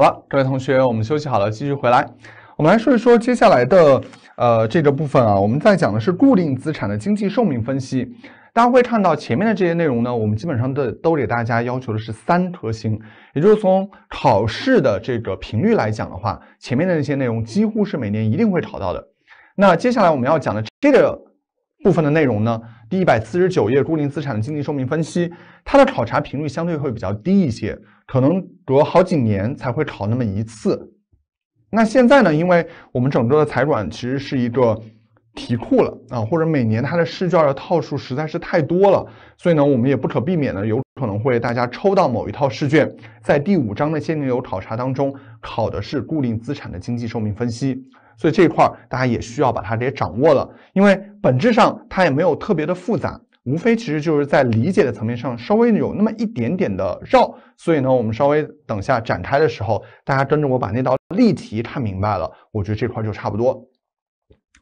好了，各位同学，我们休息好了，继续回来。我们来说一说接下来的呃这个部分啊，我们在讲的是固定资产的经济寿命分析。大家会看到前面的这些内容呢，我们基本上都都给大家要求的是三颗星，也就是从考试的这个频率来讲的话，前面的那些内容几乎是每年一定会考到的。那接下来我们要讲的这个部分的内容呢？第一百四十九页，固定资产的经济寿命分析，它的考察频率相对会比较低一些，可能隔好几年才会考那么一次。那现在呢？因为我们整个的财管其实是一个。题库了啊，或者每年它的试卷的套数实在是太多了，所以呢，我们也不可避免的有可能会大家抽到某一套试卷，在第五章的现金流考察当中考的是固定资产的经济寿命分析，所以这一块大家也需要把它给掌握了，因为本质上它也没有特别的复杂，无非其实就是在理解的层面上稍微有那么一点点的绕，所以呢，我们稍微等下展开的时候，大家跟着我把那道例题看明白了，我觉得这块就差不多。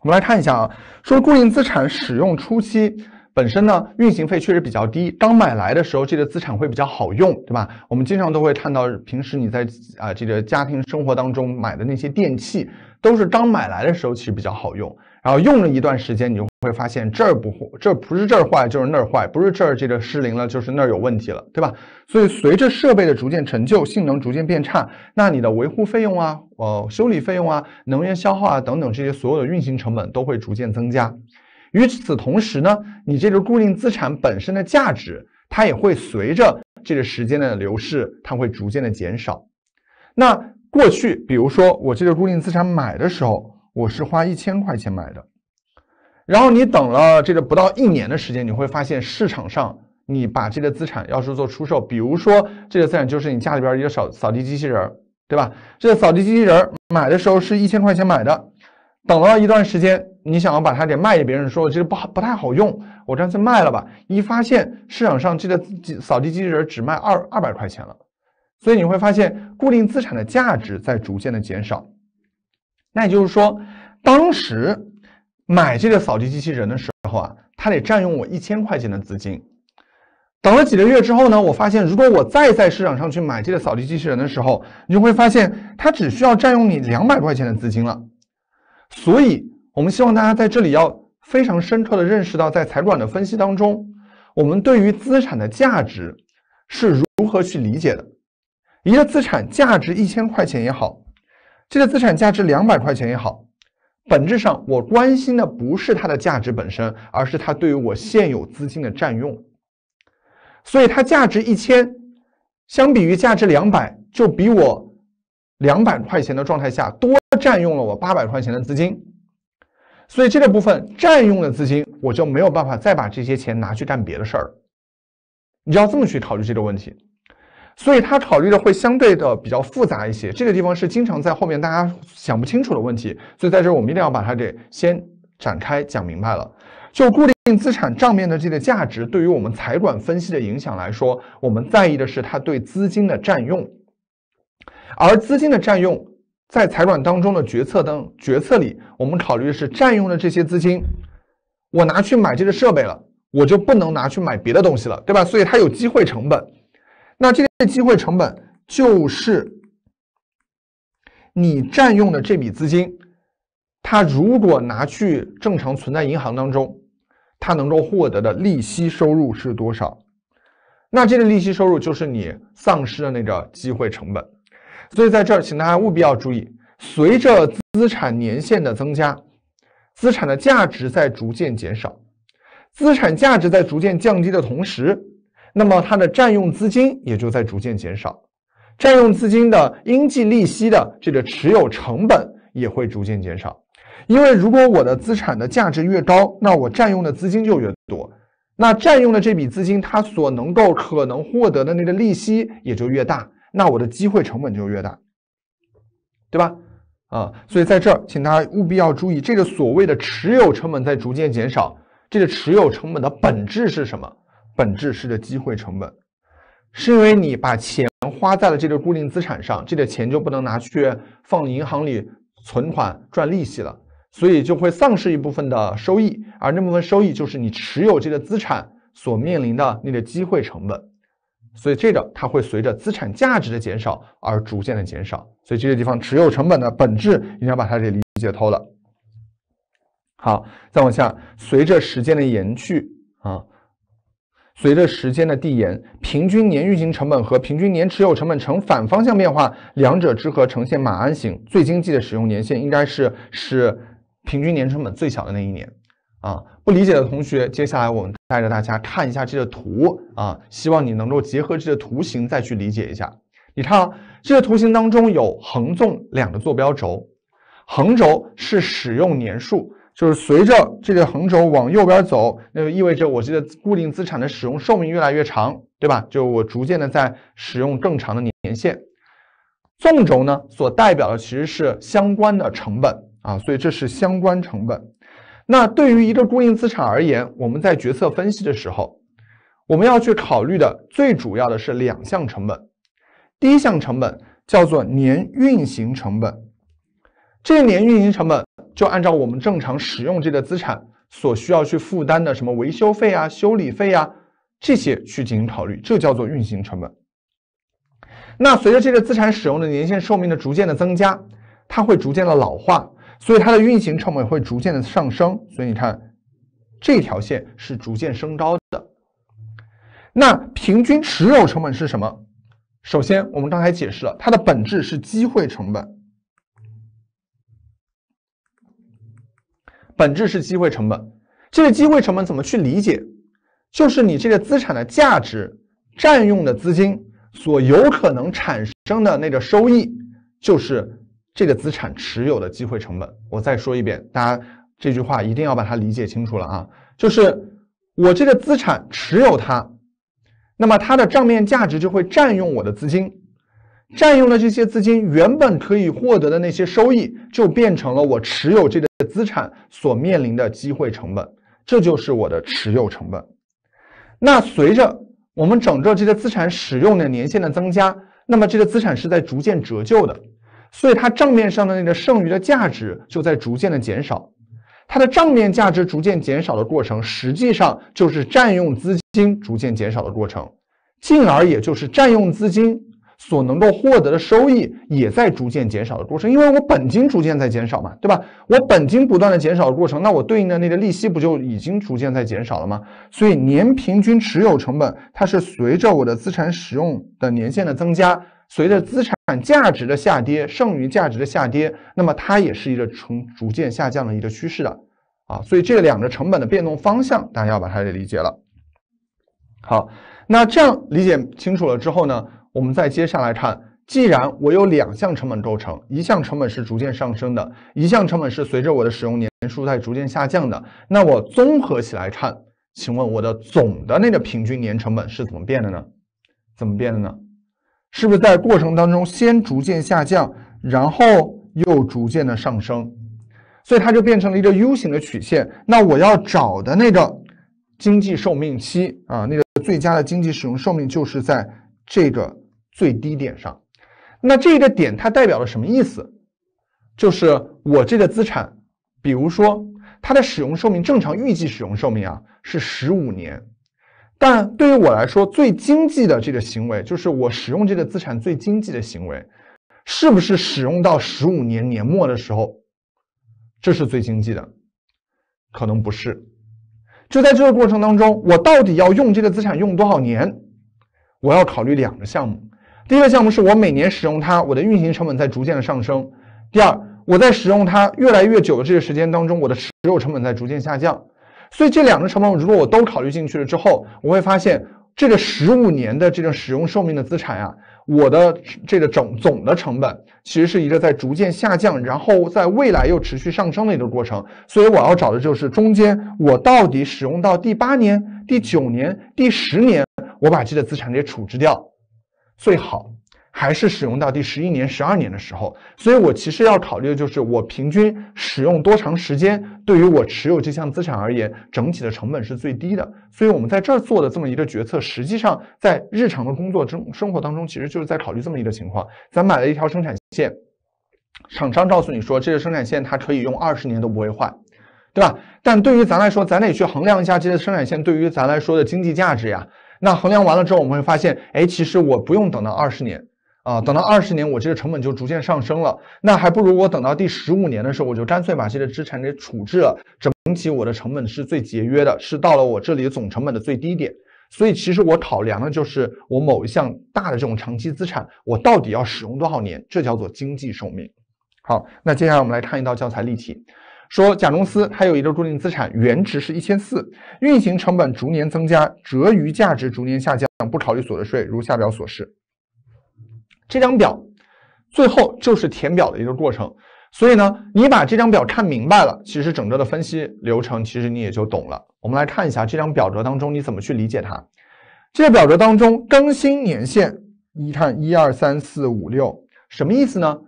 我们来看一下啊，说固定资产使用初期本身呢，运行费确实比较低，刚买来的时候，这个资产会比较好用，对吧？我们经常都会看到，平时你在啊这个家庭生活当中买的那些电器，都是刚买来的时候其实比较好用。然后用了一段时间，你就会发现这儿不，这不是这儿坏，就是那儿坏，不是这儿这个失灵了，就是那儿有问题了，对吧？所以随着设备的逐渐陈旧，性能逐渐变差，那你的维护费用啊，呃，修理费用啊，能源消耗啊等等这些所有的运行成本都会逐渐增加。与此同时呢，你这个固定资产本身的价值，它也会随着这个时间的流逝，它会逐渐的减少。那过去，比如说我这个固定资产买的时候。我是花一千块钱买的，然后你等了这个不到一年的时间，你会发现市场上你把这个资产要是做出售，比如说这个资产就是你家里边一个扫扫地机器人，对吧？这个扫地机器人买的时候是一千块钱买的，等了一段时间，你想要把它给卖给别人，说这个不好不太好用，我干脆卖了吧。一发现市场上这个扫地机器人只卖二二百块钱了，所以你会发现固定资产的价值在逐渐的减少。那也就是说，当时买这个扫地机器人的时候啊，它得占用我一千块钱的资金。等了几个月之后呢，我发现如果我再在市场上去买这个扫地机器人的时候，你就会发现它只需要占用你两百块钱的资金了。所以，我们希望大家在这里要非常深刻地认识到，在财管的分析当中，我们对于资产的价值是如何去理解的。一个资产价值一千块钱也好。这个资产价值两百块钱也好，本质上我关心的不是它的价值本身，而是它对于我现有资金的占用。所以它价值一千，相比于价值两百，就比我两百块钱的状态下多占用了我八百块钱的资金。所以这个部分占用了资金，我就没有办法再把这些钱拿去干别的事儿。你要这么去考虑这个问题。所以它考虑的会相对的比较复杂一些，这个地方是经常在后面大家想不清楚的问题，所以在这儿我们一定要把它给先展开讲明白了。就固定资产账面的这个价值对于我们财管分析的影响来说，我们在意的是它对资金的占用，而资金的占用在财管当中的决策当决策里，我们考虑的是占用了这些资金，我拿去买这个设备了，我就不能拿去买别的东西了，对吧？所以它有机会成本。那这个机会成本就是你占用的这笔资金，它如果拿去正常存在银行当中，它能够获得的利息收入是多少？那这个利息收入就是你丧失的那个机会成本。所以在这儿，请大家务必要注意，随着资产年限的增加，资产的价值在逐渐减少，资产价值在逐渐降低的同时。那么它的占用资金也就在逐渐减少，占用资金的应计利息的这个持有成本也会逐渐减少，因为如果我的资产的价值越高，那我占用的资金就越多，那占用的这笔资金它所能够可能获得的那个利息也就越大，那我的机会成本就越大，对吧？啊，所以在这儿，请大家务必要注意，这个所谓的持有成本在逐渐减少，这个持有成本的本质是什么？本质是的机会成本，是因为你把钱花在了这个固定资产上，这个钱就不能拿去放银行里存款赚利息了，所以就会丧失一部分的收益，而那部分收益就是你持有这个资产所面临的那个机会成本，所以这个它会随着资产价值的减少而逐渐的减少，所以这个地方持有成本的本质，你要把它给理解透了。好，再往下，随着时间的延续啊。随着时间的递延，平均年运行成本和平均年持有成本呈反方向变化，两者之和呈现马鞍形。最经济的使用年限应该是是平均年成本最小的那一年。啊，不理解的同学，接下来我们带着大家看一下这个图啊，希望你能够结合这个图形再去理解一下。你看啊，这个图形当中有横纵两个坐标轴，横轴是使用年数。就是随着这个横轴往右边走，那就意味着我这个固定资产的使用寿命越来越长，对吧？就我逐渐的在使用更长的年限。纵轴呢，所代表的其实是相关的成本啊，所以这是相关成本。那对于一个固定资产而言，我们在决策分析的时候，我们要去考虑的最主要的是两项成本。第一项成本叫做年运行成本。这一年运行成本就按照我们正常使用这个资产所需要去负担的什么维修费啊、修理费啊这些去进行考虑，这叫做运行成本。那随着这个资产使用的年限寿命的逐渐的增加，它会逐渐的老化，所以它的运行成本会逐渐的上升。所以你看，这条线是逐渐升高的。那平均持有成本是什么？首先，我们刚才解释了它的本质是机会成本。本质是机会成本，这个机会成本怎么去理解？就是你这个资产的价值占用的资金，所有可能产生的那个收益，就是这个资产持有的机会成本。我再说一遍，大家这句话一定要把它理解清楚了啊！就是我这个资产持有它，那么它的账面价值就会占用我的资金。占用了这些资金，原本可以获得的那些收益，就变成了我持有这个资产所面临的机会成本。这就是我的持有成本。那随着我们整个这些资产使用的年限的增加，那么这个资产是在逐渐折旧的，所以它账面上的那个剩余的价值就在逐渐的减少。它的账面价值逐渐减少的过程，实际上就是占用资金逐渐减少的过程，进而也就是占用资金。所能够获得的收益也在逐渐减少的过程，因为我本金逐渐在减少嘛，对吧？我本金不断的减少的过程，那我对应的那个利息不就已经逐渐在减少了吗？所以年平均持有成本它是随着我的资产使用的年限的增加，随着资产价值的下跌、剩余价值的下跌，那么它也是一个成逐渐下降的一个趋势的啊。所以这两个成本的变动方向，大家要把它给理解了。好，那这样理解清楚了之后呢？我们再接下来看，既然我有两项成本构成，一项成本是逐渐上升的，一项成本是随着我的使用年数在逐渐下降的，那我综合起来看，请问我的总的那个平均年成本是怎么变的呢？怎么变的呢？是不是在过程当中先逐渐下降，然后又逐渐的上升？所以它就变成了一个 U 型的曲线。那我要找的那个经济寿命期啊，那个最佳的经济使用寿命就是在这个。最低点上，那这个点它代表了什么意思？就是我这个资产，比如说它的使用寿命正常预计使用寿命啊是十五年，但对于我来说最经济的这个行为，就是我使用这个资产最经济的行为，是不是使用到十五年年末的时候，这是最经济的？可能不是，就在这个过程当中，我到底要用这个资产用多少年？我要考虑两个项目。第一个项目是我每年使用它，我的运行成本在逐渐的上升。第二，我在使用它越来越久的这个时间当中，我的持有成本在逐渐下降。所以这两个成本如果我都考虑进去了之后，我会发现这个十五年的这个使用寿命的资产啊，我的这个总总的成本其实是一个在逐渐下降，然后在未来又持续上升的一个过程。所以我要找的就是中间我到底使用到第八年、第九年、第十年，我把这个资产给处置掉。最好还是使用到第十一年、十二年的时候，所以我其实要考虑的就是我平均使用多长时间，对于我持有这项资产而言，整体的成本是最低的。所以我们在这儿做的这么一个决策，实际上在日常的工作中、生活当中，其实就是在考虑这么一个情况：咱买了一条生产线，厂商告诉你说，这个生产线它可以用二十年都不会坏，对吧？但对于咱来说，咱得去衡量一下这些生产线对于咱来说的经济价值呀。那衡量完了之后，我们会发现，哎，其实我不用等到二十年，啊，等到二十年，我这个成本就逐渐上升了。那还不如我等到第十五年的时候，我就干脆把这些资产给处置了，整体我的成本是最节约的，是到了我这里总成本的最低点。所以，其实我考量的就是我某一项大的这种长期资产，我到底要使用多少年，这叫做经济寿命。好，那接下来我们来看一道教材例题。说甲公司它有一个固定资产原值是一千四，运行成本逐年增加，折余价值逐年下降，不考虑所得税，如下表所示。这张表最后就是填表的一个过程。所以呢，你把这张表看明白了，其实整个的分析流程其实你也就懂了。我们来看一下这张表格当中你怎么去理解它。这个表格当中更新年限，一看一二三四五六，什么意思呢？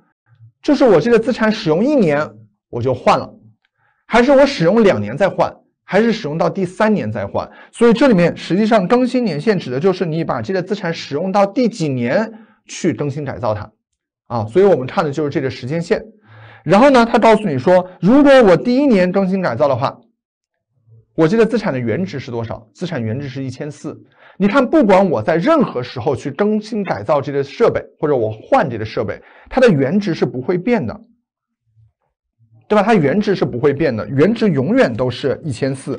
就是我这个资产使用一年我就换了。还是我使用两年再换，还是使用到第三年再换？所以这里面实际上更新年限指的就是你把这个资产使用到第几年去更新改造它，啊，所以我们看的就是这个时间线。然后呢，他告诉你说，如果我第一年更新改造的话，我这个资产的原值是多少？资产原值是一千四。你看，不管我在任何时候去更新改造这个设备，或者我换这个设备，它的原值是不会变的。对吧？它原值是不会变的，原值永远都是一千四，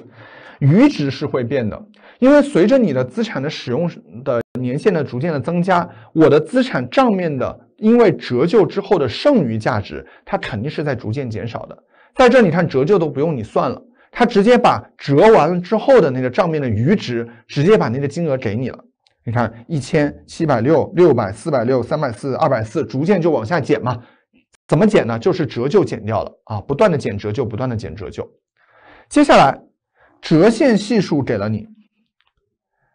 余值是会变的，因为随着你的资产的使用的年限的逐渐的增加，我的资产账面的因为折旧之后的剩余价值，它肯定是在逐渐减少的。在这你看，折旧都不用你算了，它直接把折完了之后的那个账面的余值，直接把那个金额给你了。你看一千七百六、六百、四百六、三百四、二百四，逐渐就往下减嘛。怎么减呢？就是折旧减掉了啊，不断的减折旧，不断的减折旧。接下来，折现系数给了你，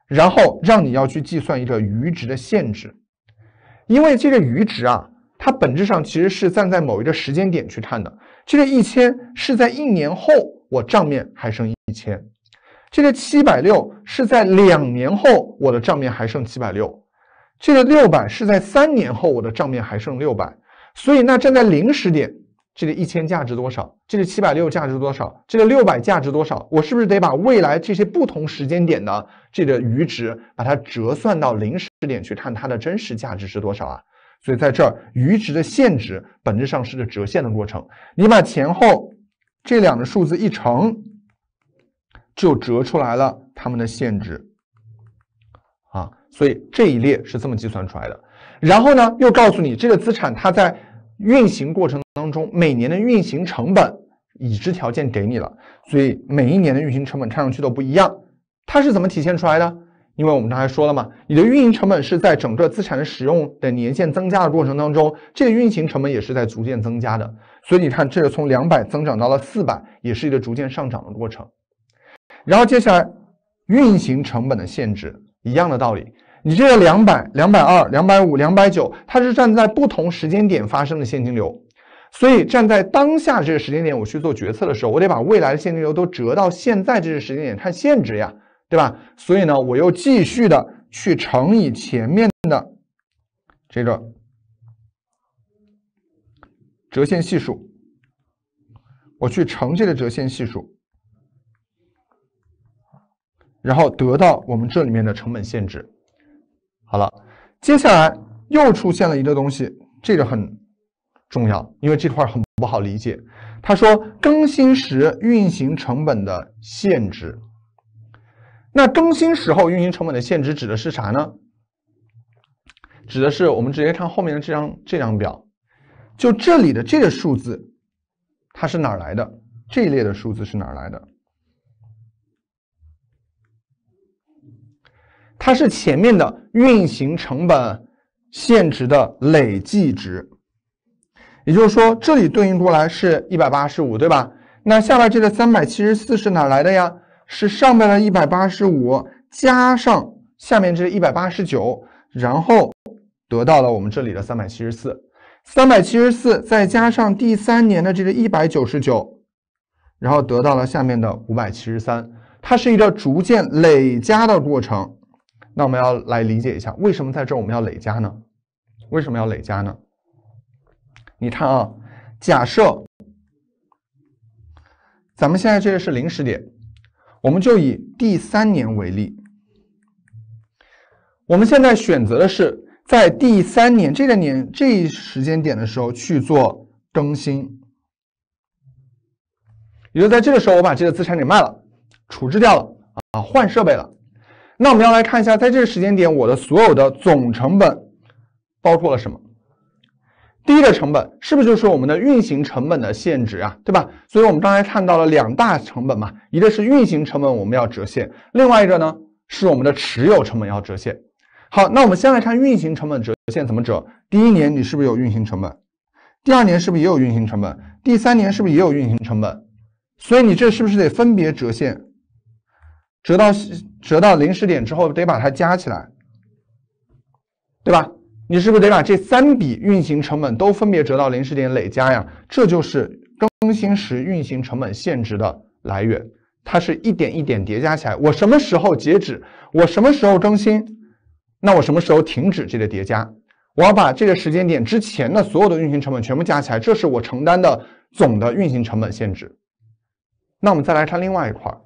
然后让你要去计算一个余值的限值。因为这个余值啊，它本质上其实是站在某一个时间点去看的。这个一千是在一年后我账面还剩一千，这个七百六是在两年后我的账面还剩七百六，这个六百是在三年后我的账面还剩六百。所以，那站在零时点，这个一千价值多少？这个七百六价值多少？这个六百价值多少？我是不是得把未来这些不同时间点的这个余值，把它折算到零时点去看它的真实价值是多少啊？所以，在这儿，余值的限值本质上是个折现的过程。你把前后这两个数字一乘，就折出来了它们的限值啊。所以这一列是这么计算出来的。然后呢，又告诉你这个资产它在运行过程当中每年的运行成本已知条件给你了，所以每一年的运行成本看上去都不一样。它是怎么体现出来的？因为我们刚才说了嘛，你的运营成本是在整个资产使用的年限增加的过程当中，这个运行成本也是在逐渐增加的。所以你看，这是从两百增长到了四百，也是一个逐渐上涨的过程。然后接下来运行成本的限制，一样的道理。你这个两百、两百二、两百五、两百九，它是站在不同时间点发生的现金流，所以站在当下这个时间点，我去做决策的时候，我得把未来的现金流都折到现在这个时间点看现值呀，对吧？所以呢，我又继续的去乘以前面的这个折现系数，我去乘这个折现系数，然后得到我们这里面的成本限制。好了，接下来又出现了一个东西，这个很重要，因为这块很不好理解。他说更新时运行成本的限值。那更新时候运行成本的限值指的是啥呢？指的是我们直接看后面的这张这张表，就这里的这个数字，它是哪来的？这一列的数字是哪来的？它是前面的运行成本现值的累计值，也就是说，这里对应过来是一百八十五，对吧？那下边这个三百七十四是哪来的呀？是上面的一百八十五加上下面这一百八十九，然后得到了我们这里的三百七十四。三百七十四再加上第三年的这个一百九十九，然后得到了下面的五百七十三。它是一个逐渐累加的过程。那我们要来理解一下，为什么在这儿我们要累加呢？为什么要累加呢？你看啊，假设咱们现在这个是零时点，我们就以第三年为例，我们现在选择的是在第三年这个年这一时间点的时候去做更新，也就在这个时候我把这个资产给卖了，处置掉了啊，换设备了。那我们要来看一下，在这个时间点，我的所有的总成本包括了什么？第一个成本是不是就是我们的运行成本的限值啊，对吧？所以我们刚才看到了两大成本嘛，一个是运行成本我们要折现，另外一个呢是我们的持有成本要折现。好，那我们先来看运行成本折现怎么折。第一年你是不是有运行成本？第二年是不是也有运行成本？第三年是不是也有运行成本？所以你这是不是得分别折现？折到折到临时点之后，得把它加起来，对吧？你是不是得把这三笔运行成本都分别折到临时点累加呀？这就是更新时运行成本限值的来源，它是一点一点叠加起来。我什么时候截止？我什么时候更新？那我什么时候停止这个叠加？我要把这个时间点之前的所有的运行成本全部加起来，这是我承担的总的运行成本限制。那我们再来看另外一块儿。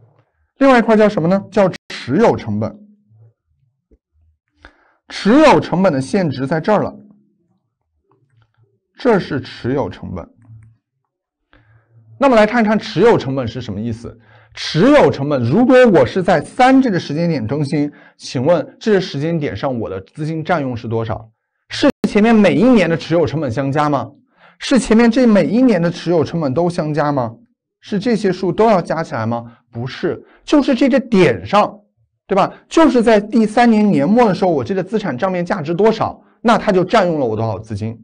另外一块叫什么呢？叫持有成本。持有成本的限值在这儿了，这是持有成本。那么来看一看持有成本是什么意思？持有成本，如果我是在三这个时间点中心，请问这个时间点上我的资金占用是多少？是前面每一年的持有成本相加吗？是前面这每一年的持有成本都相加吗？是这些数都要加起来吗？不是，就是这个点上，对吧？就是在第三年年末的时候，我这个资产账面价值多少，那它就占用了我多少资金，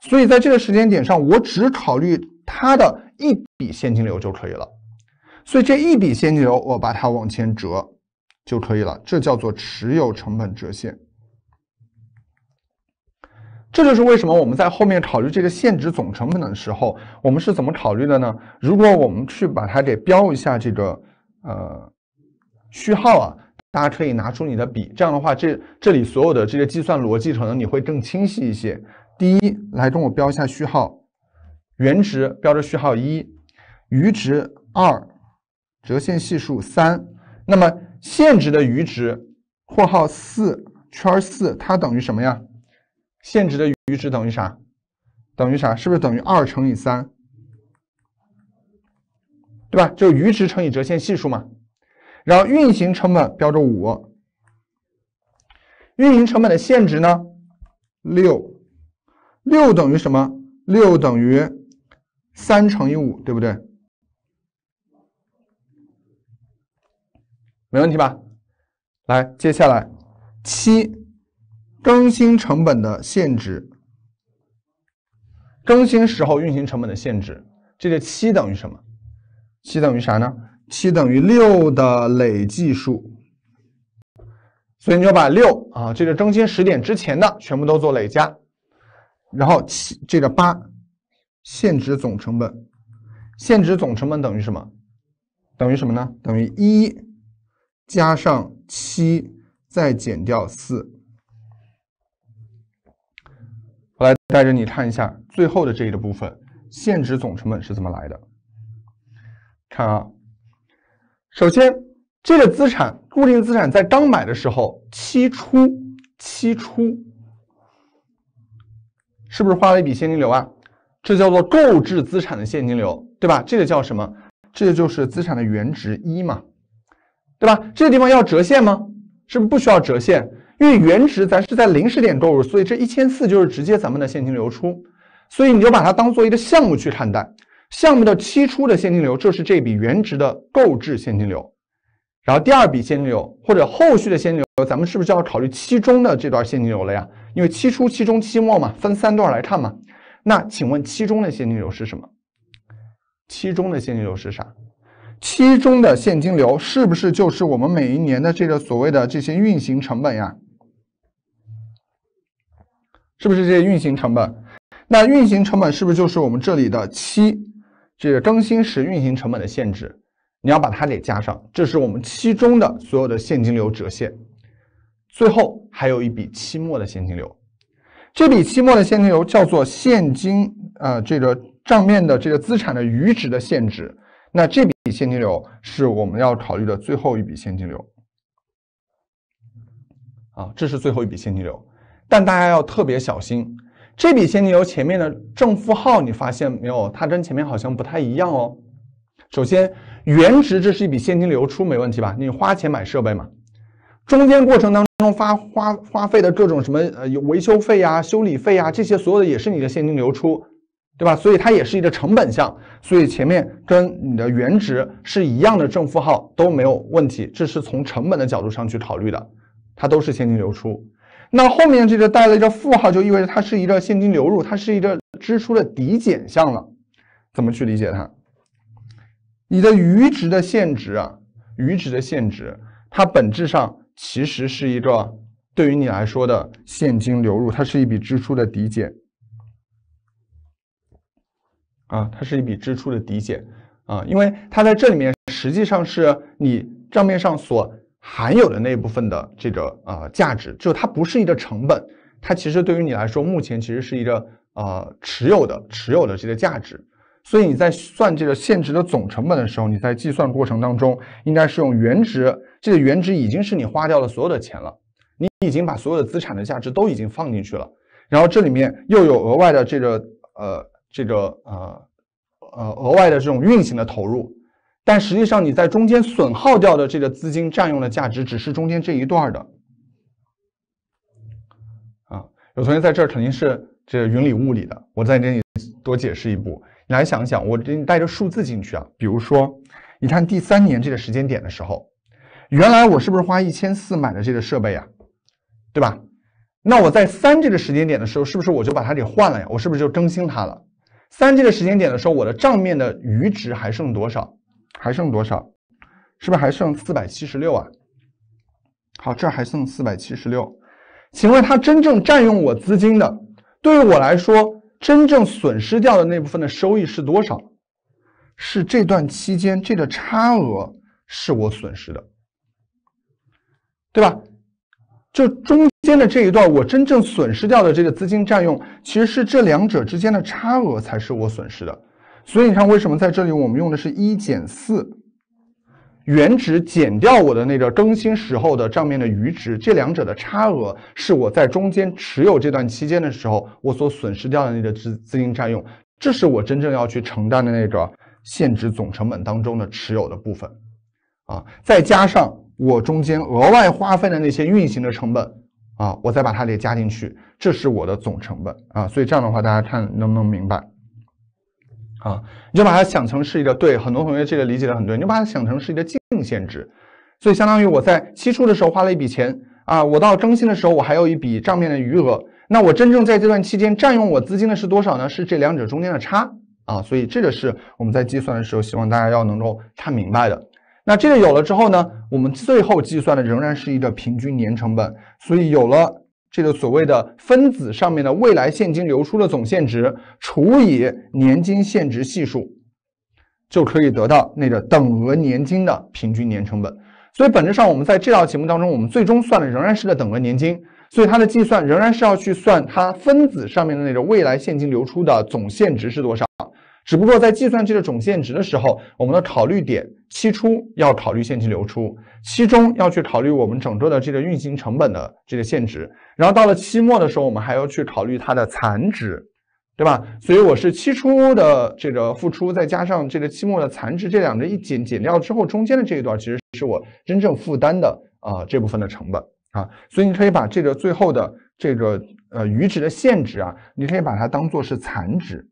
所以在这个时间点上，我只考虑它的一笔现金流就可以了。所以这一笔现金流，我把它往前折就可以了，这叫做持有成本折现。这就是为什么我们在后面考虑这个现值总成本的时候，我们是怎么考虑的呢？如果我们去把它给标一下这个。呃，序号啊，大家可以拿出你的笔，这样的话，这这里所有的这些计算逻辑可能你会更清晰一些。第一，来跟我标一下序号，原值标着序号一，余值二，折线系数三，那么现值的余值括号四圈四，它等于什么呀？现值的余值等于啥？等于啥？是不是等于二乘以三？对吧？就余值乘以折现系数嘛。然后运行成本标着五，运营成本的限值呢？六，六等于什么？六等于三乘以五，对不对？没问题吧？来，接下来七，更新成本的限值，更新时候运行成本的限值，这个七等于什么？七等于啥呢？七等于六的累计数，所以你要把六啊，这个中间十点之前的全部都做累加，然后七这个八，现值总成本，现值总成本等于什么？等于什么呢？等于一加上七再减掉四。来带着你看一下最后的这个部分，现值总成本是怎么来的。看啊，首先这个资产，固定资产在刚买的时候，期初期初，是不是花了一笔现金流啊？这叫做购置资产的现金流，对吧？这个叫什么？这就是资产的原值一嘛，对吧？这个地方要折现吗？是不是不需要折现？因为原值咱是在零时点购入，所以这一千四就是直接咱们的现金流出，所以你就把它当做一个项目去看待。项目的期初的现金流，就是这笔原值的购置现金流。然后第二笔现金流或者后续的现金流，咱们是不是就要考虑期中的这段现金流了呀？因为期初、期中、期末嘛，分三段来看嘛。那请问期中的现金流是什么？期中的现金流是啥？期中的现金流是不是就是我们每一年的这个所谓的这些运行成本呀？是不是这些运行成本？那运行成本是不是就是我们这里的期这个更新时运行成本的限制，你要把它给加上。这是我们期中的所有的现金流折现，最后还有一笔期末的现金流。这笔期末的现金流叫做现金，呃，这个账面的这个资产的余值的现值。那这笔现金流是我们要考虑的最后一笔现金流。啊，这是最后一笔现金流，但大家要特别小心。这笔现金流前面的正负号你发现没有？它跟前面好像不太一样哦。首先原值这是一笔现金流出，没问题吧？你花钱买设备嘛。中间过程当中发花花费的各种什么呃有维修费呀、修理费呀这些所有的也是你的现金流出，对吧？所以它也是一个成本项，所以前面跟你的原值是一样的正负号都没有问题。这是从成本的角度上去考虑的，它都是现金流出。那后面这个带了一个负号，就意味着它是一个现金流入，它是一个支出的抵减项了。怎么去理解它？你的余值的现值啊，余值的现值，它本质上其实是一个对于你来说的现金流入，它是一笔支出的抵减。啊，它是一笔支出的抵减啊，因为它在这里面实际上是你账面上所。含有的那部分的这个呃价值，就它不是一个成本，它其实对于你来说，目前其实是一个呃持有的持有的这个价值。所以你在算这个现值的总成本的时候，你在计算过程当中，应该是用原值。这个原值已经是你花掉了所有的钱了，你已经把所有的资产的价值都已经放进去了，然后这里面又有额外的这个呃这个呃呃额外的这种运行的投入。但实际上，你在中间损耗掉的这个资金占用的价值，只是中间这一段的。啊，有同学在这儿肯定是这云里雾里的，我再给你多解释一步。你来想想，我给你带着数字进去啊。比如说，你看第三年这个时间点的时候，原来我是不是花一千四买的这个设备呀？对吧？那我在三这个时间点的时候，是不是我就把它给换了呀？我是不是就更新它了？三这个时间点的时候，我的账面的余值还剩多少？还剩多少？是不是还剩四百七十六啊？好，这还剩四百七十六。请问他真正占用我资金的，对于我来说，真正损失掉的那部分的收益是多少？是这段期间这个差额是我损失的，对吧？就中间的这一段，我真正损失掉的这个资金占用，其实是这两者之间的差额才是我损失的。所以你看，为什么在这里我们用的是一减四，原值减掉我的那个更新时候的账面的余值，这两者的差额是我在中间持有这段期间的时候，我所损失掉的那个资资金占用，这是我真正要去承担的那个现值总成本当中的持有的部分，啊，再加上我中间额外花费的那些运行的成本，啊，我再把它给加进去，这是我的总成本，啊，所以这样的话，大家看能不能明白？啊，你就把它想成是一个对，很多同学这个理解的很对，你就把它想成是一个净现值，所以相当于我在期初的时候花了一笔钱啊，我到更新的时候我还有一笔账面的余额，那我真正在这段期间占用我资金的是多少呢？是这两者中间的差啊，所以这个是我们在计算的时候希望大家要能够看明白的。那这个有了之后呢，我们最后计算的仍然是一个平均年成本，所以有了。这个所谓的分子上面的未来现金流出的总现值除以年金现值系数，就可以得到那个等额年金的平均年成本。所以本质上，我们在这道题目当中，我们最终算的仍然是个等额年金，所以它的计算仍然是要去算它分子上面的那个未来现金流出的总现值是多少。只不过在计算这个总现值的时候，我们的考虑点期初要考虑现金流出，期中要去考虑我们整个的这个运行成本的这个现值，然后到了期末的时候，我们还要去考虑它的残值，对吧？所以我是期初的这个付出再加上这个期末的残值，这两个一减减掉之后，中间的这一段其实是我真正负担的啊这部分的成本啊。所以你可以把这个最后的这个呃余值的现值啊，你可以把它当做是残值。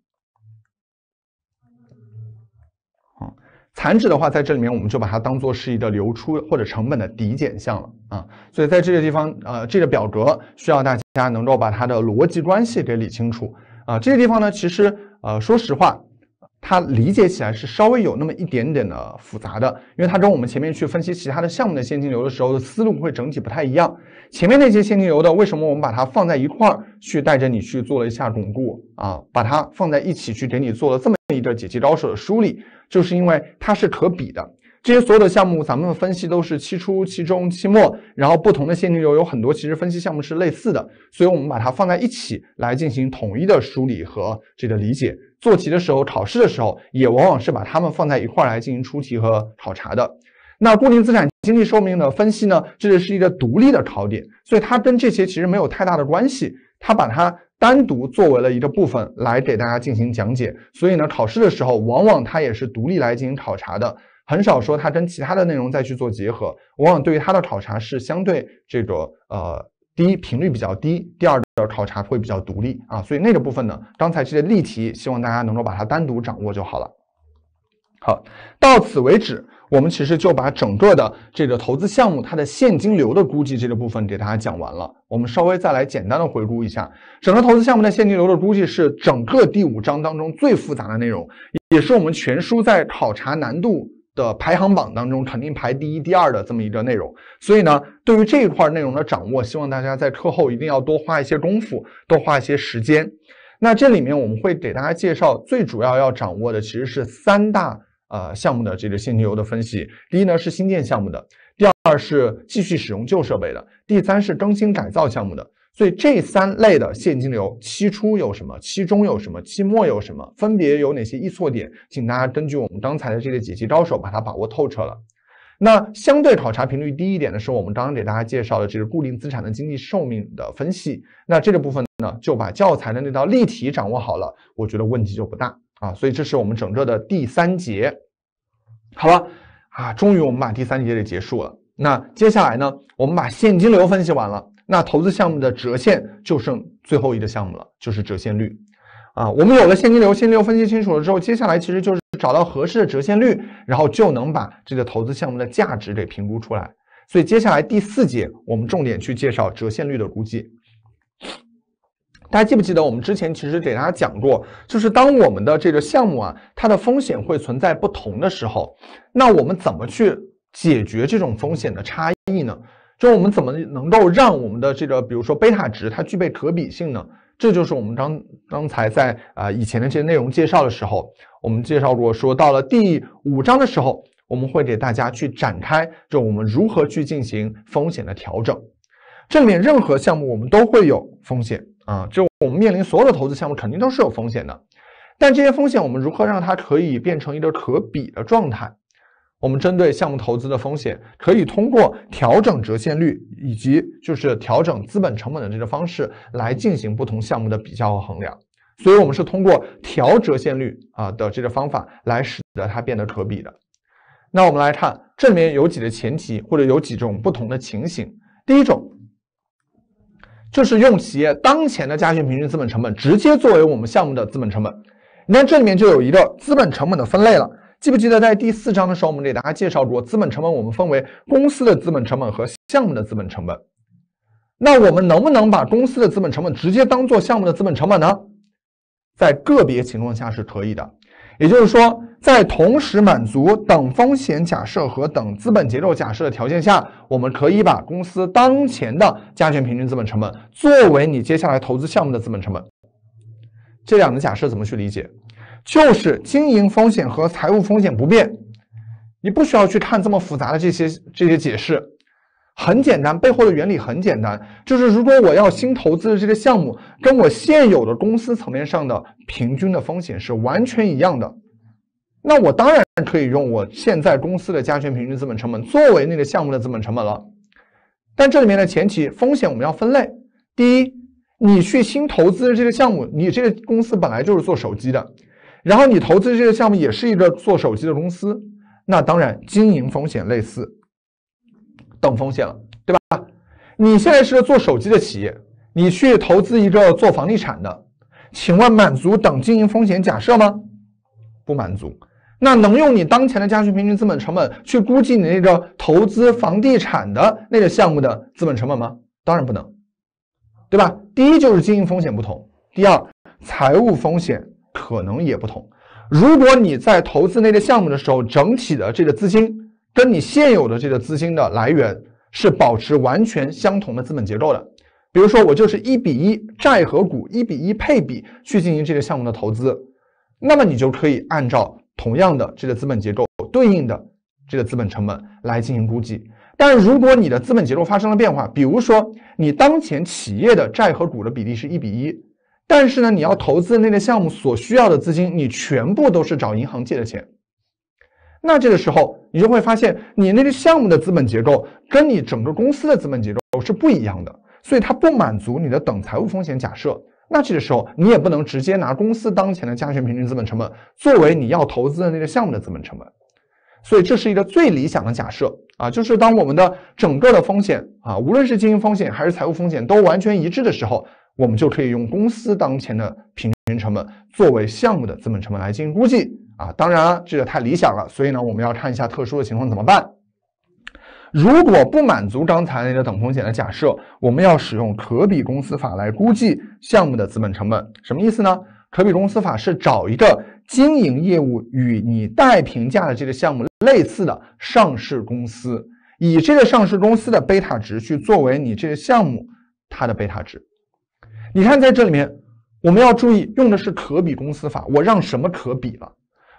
残值的话，在这里面我们就把它当做是一个流出或者成本的抵减项了啊，所以在这个地方，呃，这个表格需要大家能够把它的逻辑关系给理清楚啊。这个地方呢，其实呃，说实话。它理解起来是稍微有那么一点点的复杂的，因为它跟我们前面去分析其他的项目的现金流的时候的思路会整体不太一样。前面那些现金流的，为什么我们把它放在一块儿去带着你去做了一下巩固啊？把它放在一起去给你做了这么一个解题高手的梳理，就是因为它是可比的。这些所有的项目咱们的分析都是期初、期中期末，然后不同的现金流有很多，其实分析项目是类似的，所以我们把它放在一起来进行统一的梳理和这个理解。做题的时候，考试的时候也往往是把它们放在一块儿来进行出题和考察的。那固定资产经济寿命的分析呢，这是一个独立的考点，所以它跟这些其实没有太大的关系，它把它单独作为了一个部分来给大家进行讲解。所以呢，考试的时候往往它也是独立来进行考察的，很少说它跟其他的内容再去做结合。往往对于它的考察是相对这个呃。第一频率比较低，第二的考察会比较独立啊，所以那个部分呢，刚才这些例题，希望大家能够把它单独掌握就好了。好，到此为止，我们其实就把整个的这个投资项目它的现金流的估计这个部分给大家讲完了。我们稍微再来简单的回顾一下，整个投资项目的现金流的估计是整个第五章当中最复杂的内容，也是我们全书在考察难度。的排行榜当中，肯定排第一、第二的这么一个内容。所以呢，对于这一块内容的掌握，希望大家在课后一定要多花一些功夫，多花一些时间。那这里面我们会给大家介绍，最主要要掌握的其实是三大呃项目的这个现金流的分析。第一呢是新建项目的，第二是继续使用旧设备的，第三是更新改造项目的。所以这三类的现金流期初有什么？期中有什么？期末有什么？分别有哪些易错点？请大家根据我们刚才的这个解析高手把它把握透彻了。那相对考察频率低一点的是我们刚刚给大家介绍的这个固定资产的经济寿命的分析。那这个部分呢，就把教材的那道例题掌握好了，我觉得问题就不大啊。所以这是我们整个的第三节。好了啊，终于我们把第三节给结束了。那接下来呢，我们把现金流分析完了。那投资项目的折现就剩最后一个项目了，就是折现率，啊，我们有了现金流，现金流分析清楚了之后，接下来其实就是找到合适的折现率，然后就能把这个投资项目的价值给评估出来。所以接下来第四节我们重点去介绍折现率的估计。大家记不记得我们之前其实给大家讲过，就是当我们的这个项目啊，它的风险会存在不同的时候，那我们怎么去解决这种风险的差异呢？就我们怎么能够让我们的这个，比如说贝塔值，它具备可比性呢？这就是我们刚刚才在啊以前的这些内容介绍的时候，我们介绍过说，到了第五章的时候，我们会给大家去展开，就我们如何去进行风险的调整。这里面任何项目我们都会有风险啊，就我们面临所有的投资项目肯定都是有风险的，但这些风险我们如何让它可以变成一个可比的状态？我们针对项目投资的风险，可以通过调整折现率以及就是调整资本成本的这个方式来进行不同项目的比较和衡量。所以我们是通过调折现率啊的这个方法来使得它变得可比的。那我们来看，这里面有几个前提或者有几种不同的情形。第一种就是用企业当前的加权平均资本成本直接作为我们项目的资本成本。那这里面就有一个资本成本的分类了。记不记得在第四章的时候，我们给大家介绍过资本成本，我们分为公司的资本成本和项目的资本成本。那我们能不能把公司的资本成本直接当做项目的资本成本呢？在个别情况下是可以的，也就是说，在同时满足等风险假设和等资本结构假设的条件下，我们可以把公司当前的加权平均资本成本作为你接下来投资项目的资本成本。这两个假设怎么去理解？就是经营风险和财务风险不变，你不需要去看这么复杂的这些这些解释，很简单，背后的原理很简单，就是如果我要新投资的这个项目跟我现有的公司层面上的平均的风险是完全一样的，那我当然可以用我现在公司的加权平均资本成本作为那个项目的资本成本了。但这里面的前提风险我们要分类，第一，你去新投资的这个项目，你这个公司本来就是做手机的。然后你投资这个项目也是一个做手机的公司，那当然经营风险类似，等风险了，对吧？你现在是个做手机的企业，你去投资一个做房地产的，请问满足等经营风险假设吗？不满足。那能用你当前的家权平均资本成本去估计你那个投资房地产的那个项目的资本成本吗？当然不能，对吧？第一就是经营风险不同，第二财务风险。可能也不同。如果你在投资那个项目的时候，整体的这个资金跟你现有的这个资金的来源是保持完全相同的资本结构的，比如说我就是一比一债和股一比一配比去进行这个项目的投资，那么你就可以按照同样的这个资本结构对应的这个资本成本来进行估计。但如果你的资本结构发生了变化，比如说你当前企业的债和股的比例是一比一。但是呢，你要投资的那个项目所需要的资金，你全部都是找银行借的钱。那这个时候，你就会发现，你那个项目的资本结构跟你整个公司的资本结构是不一样的，所以它不满足你的等财务风险假设。那这个时候，你也不能直接拿公司当前的加权平均资本成本作为你要投资的那个项目的资本成本。所以，这是一个最理想的假设啊，就是当我们的整个的风险啊，无论是经营风险还是财务风险都完全一致的时候。我们就可以用公司当前的平均成本作为项目的资本成本来进行估计啊。当然，这个太理想了，所以呢，我们要看一下特殊的情况怎么办。如果不满足刚才那个等风险的假设，我们要使用可比公司法来估计项目的资本成本。什么意思呢？可比公司法是找一个经营业务与你待评价的这个项目类似的上市公司，以这个上市公司的贝塔值去作为你这个项目它的贝塔值。你看，在这里面，我们要注意用的是可比公司法。我让什么可比了？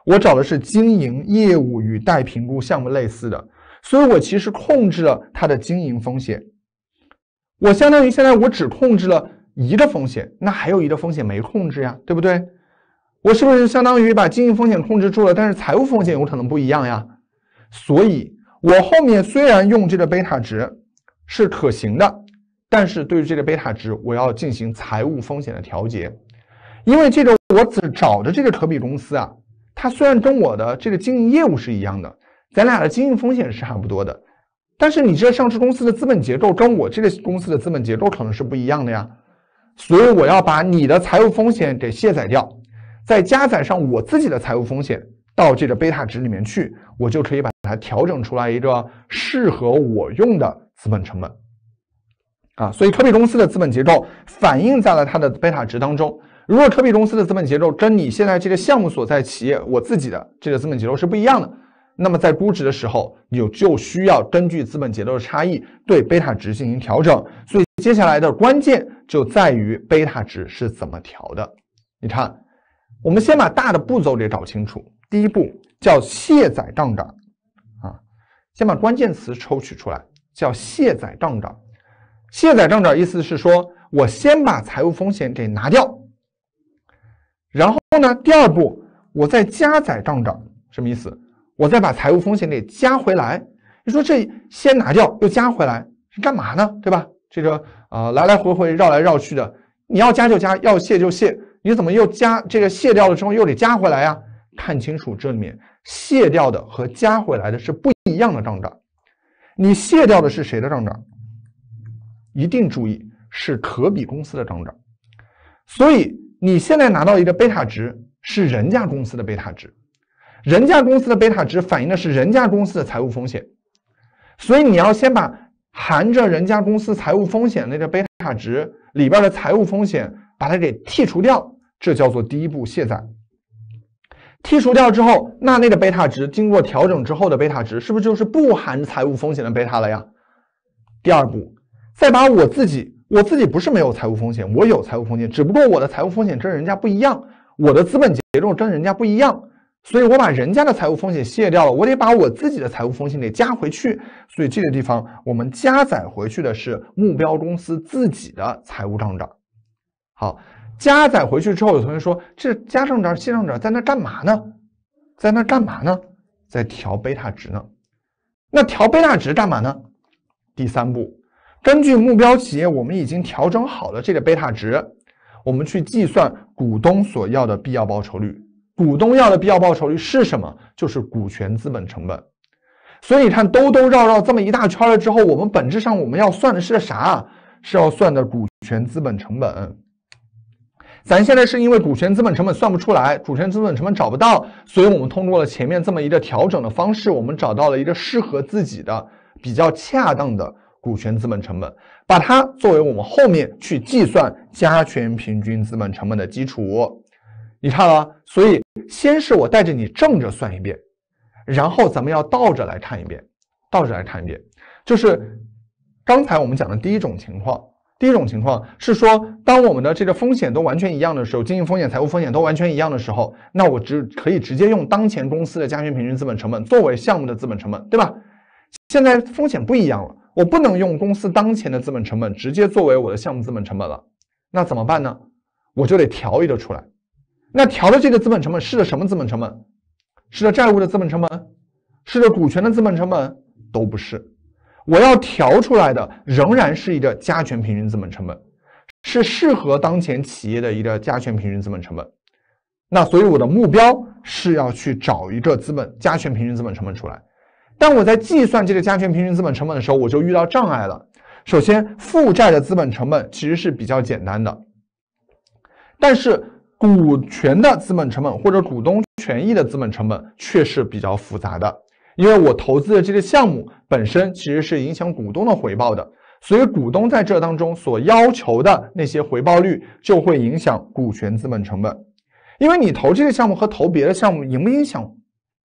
我找的是经营业务与待评估项目类似的，所以我其实控制了它的经营风险。我相当于现在我只控制了一个风险，那还有一个风险没控制呀，对不对？我是不是相当于把经营风险控制住了？但是财务风险有可能不一样呀。所以我后面虽然用这个贝塔值是可行的。但是对于这个贝塔值，我要进行财务风险的调节，因为这个我只找的这个可比公司啊，它虽然跟我的这个经营业务是一样的，咱俩的经营风险是差不多的，但是你这上市公司的资本结构跟我这个公司的资本结构可能是不一样的呀，所以我要把你的财务风险给卸载掉，再加载上我自己的财务风险到这个贝塔值里面去，我就可以把它调整出来一个适合我用的资本成本。啊，所以科比公司的资本结构反映在了它的贝塔值当中。如果科比公司的资本结构跟你现在这个项目所在企业我自己的这个资本结构是不一样的，那么在估值的时候有就需要根据资本结构的差异对贝塔值进行调整。所以接下来的关键就在于贝塔值是怎么调的。你看，我们先把大的步骤给搞清楚。第一步叫卸载杠杆，啊，先把关键词抽取出来，叫卸载杠杆。卸载账转意思是说，我先把财务风险给拿掉，然后呢，第二步我再加载账转，什么意思？我再把财务风险给加回来。你说这先拿掉又加回来是干嘛呢？对吧？这个啊来来回回绕来绕去的，你要加就加，要卸就卸，你怎么又加这个卸掉了之后又得加回来呀？看清楚这里面卸掉的和加回来的是不一样的账转。你卸掉的是谁的账转？一定注意是可比公司的增长，所以你现在拿到一个贝塔值是人家公司的贝塔值，人家公司的贝塔值反映的是人家公司的财务风险，所以你要先把含着人家公司财务风险那个贝塔值里边的财务风险把它给剔除掉，这叫做第一步卸载。剔除掉之后，那那个贝塔值经过调整之后的贝塔值是不是就是不含财务风险的贝塔了呀？第二步。再把我自己，我自己不是没有财务风险，我有财务风险，只不过我的财务风险跟人家不一样，我的资本结构跟人家不一样，所以我把人家的财务风险卸掉了，我得把我自己的财务风险给加回去，所以这个地方我们加载回去的是目标公司自己的财务账账。好，加载回去之后，有同学说，这加上点儿，卸上点儿，在那干嘛呢？在那干嘛呢？在调贝塔值呢？那调贝塔值干嘛呢？第三步。根据目标企业，我们已经调整好了这个贝塔值，我们去计算股东所要的必要报酬率。股东要的必要报酬率是什么？就是股权资本成本。所以你看，兜兜绕绕这么一大圈了之后，我们本质上我们要算的是啥？是要算的股权资本成本。咱现在是因为股权资本成本算不出来，股权资本成本找不到，所以我们通过了前面这么一个调整的方式，我们找到了一个适合自己的、比较恰当的。股权资本成本，把它作为我们后面去计算加权平均资本成本的基础。你看啊，所以先是我带着你正着算一遍，然后咱们要倒着来看一遍，倒着来看一遍，就是刚才我们讲的第一种情况。第一种情况是说，当我们的这个风险都完全一样的时候，经营风险、财务风险都完全一样的时候，那我只可以直接用当前公司的加权平均资本成本作为项目的资本成本，对吧？现在风险不一样了。我不能用公司当前的资本成本直接作为我的项目资本成本了，那怎么办呢？我就得调一个出来。那调的这个资本成本是的什么资本成本？是的债务的资本成本，是的股权的资本成本都不是。我要调出来的仍然是一个加权平均资本成本，是适合当前企业的一个加权平均资本成本。那所以我的目标是要去找一个资本加权平均资本成本出来。当我在计算这个加权平均资本成本的时候，我就遇到障碍了。首先，负债的资本成本其实是比较简单的，但是股权的资本成本或者股东权益的资本成本却是比较复杂的，因为我投资的这个项目本身其实是影响股东的回报的，所以股东在这当中所要求的那些回报率就会影响股权资本成本。因为你投这个项目和投别的项目影不影响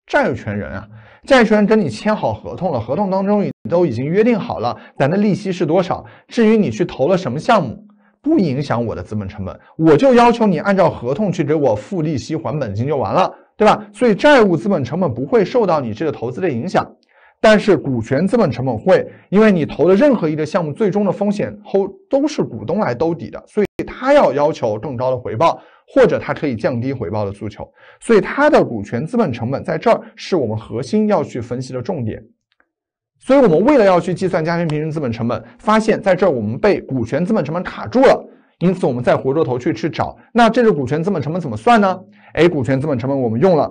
债权人啊？债权人跟你签好合同了，合同当中也都已经约定好了，咱的利息是多少。至于你去投了什么项目，不影响我的资本成本，我就要求你按照合同去给我付利息、还本金就完了，对吧？所以债务资本成本不会受到你这个投资的影响，但是股权资本成本会，因为你投的任何一个项目，最终的风险后都是股东来兜底的，所以他要要求更高的回报。或者它可以降低回报的诉求，所以它的股权资本成本在这儿是我们核心要去分析的重点。所以我们为了要去计算加权平均资本成本，发现在这儿我们被股权资本成本卡住了。因此我们再回过头去去找，那这个股权资本成本怎么算呢？哎，股权资本成本我们用了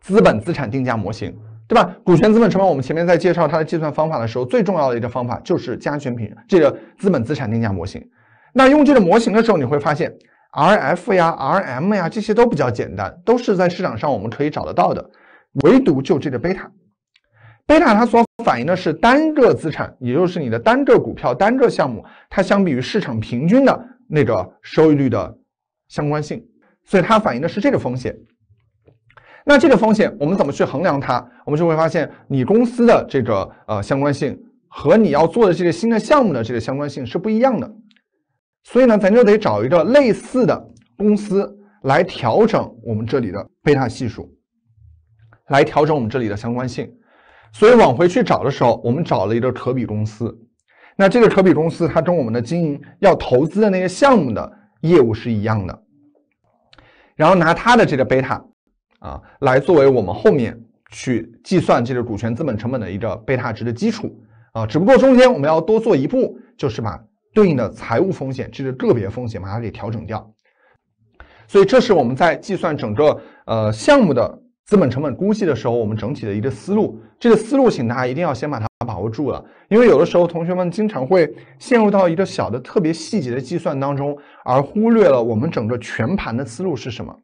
资本资产定价模型，对吧？股权资本成本我们前面在介绍它的计算方法的时候，最重要的一个方法就是加权平这个资本资产定价模型。那用这个模型的时候，你会发现，Rf 呀、Rm 呀这些都比较简单，都是在市场上我们可以找得到的。唯独就这个贝塔，贝塔它所反映的是单个资产，也就是你的单个股票、单个项目，它相比于市场平均的那个收益率的相关性。所以它反映的是这个风险。那这个风险我们怎么去衡量它？我们就会发现，你公司的这个呃相关性和你要做的这个新的项目的这个相关性是不一样的。所以呢，咱就得找一个类似的公司来调整我们这里的贝塔系数，来调整我们这里的相关性。所以往回去找的时候，我们找了一个可比公司。那这个可比公司它跟我们的经营要投资的那个项目的业务是一样的，然后拿它的这个贝塔啊来作为我们后面去计算这个股权资本成本的一个贝塔值的基础啊。只不过中间我们要多做一步，就是把。对应的财务风险，这是个别风险，把它给调整掉。所以，这是我们在计算整个呃项目的资本成本估计的时候，我们整体的一个思路。这个思路，请大家一定要先把它把握住了。因为有的时候，同学们经常会陷入到一个小的、特别细节的计算当中，而忽略了我们整个全盘的思路是什么。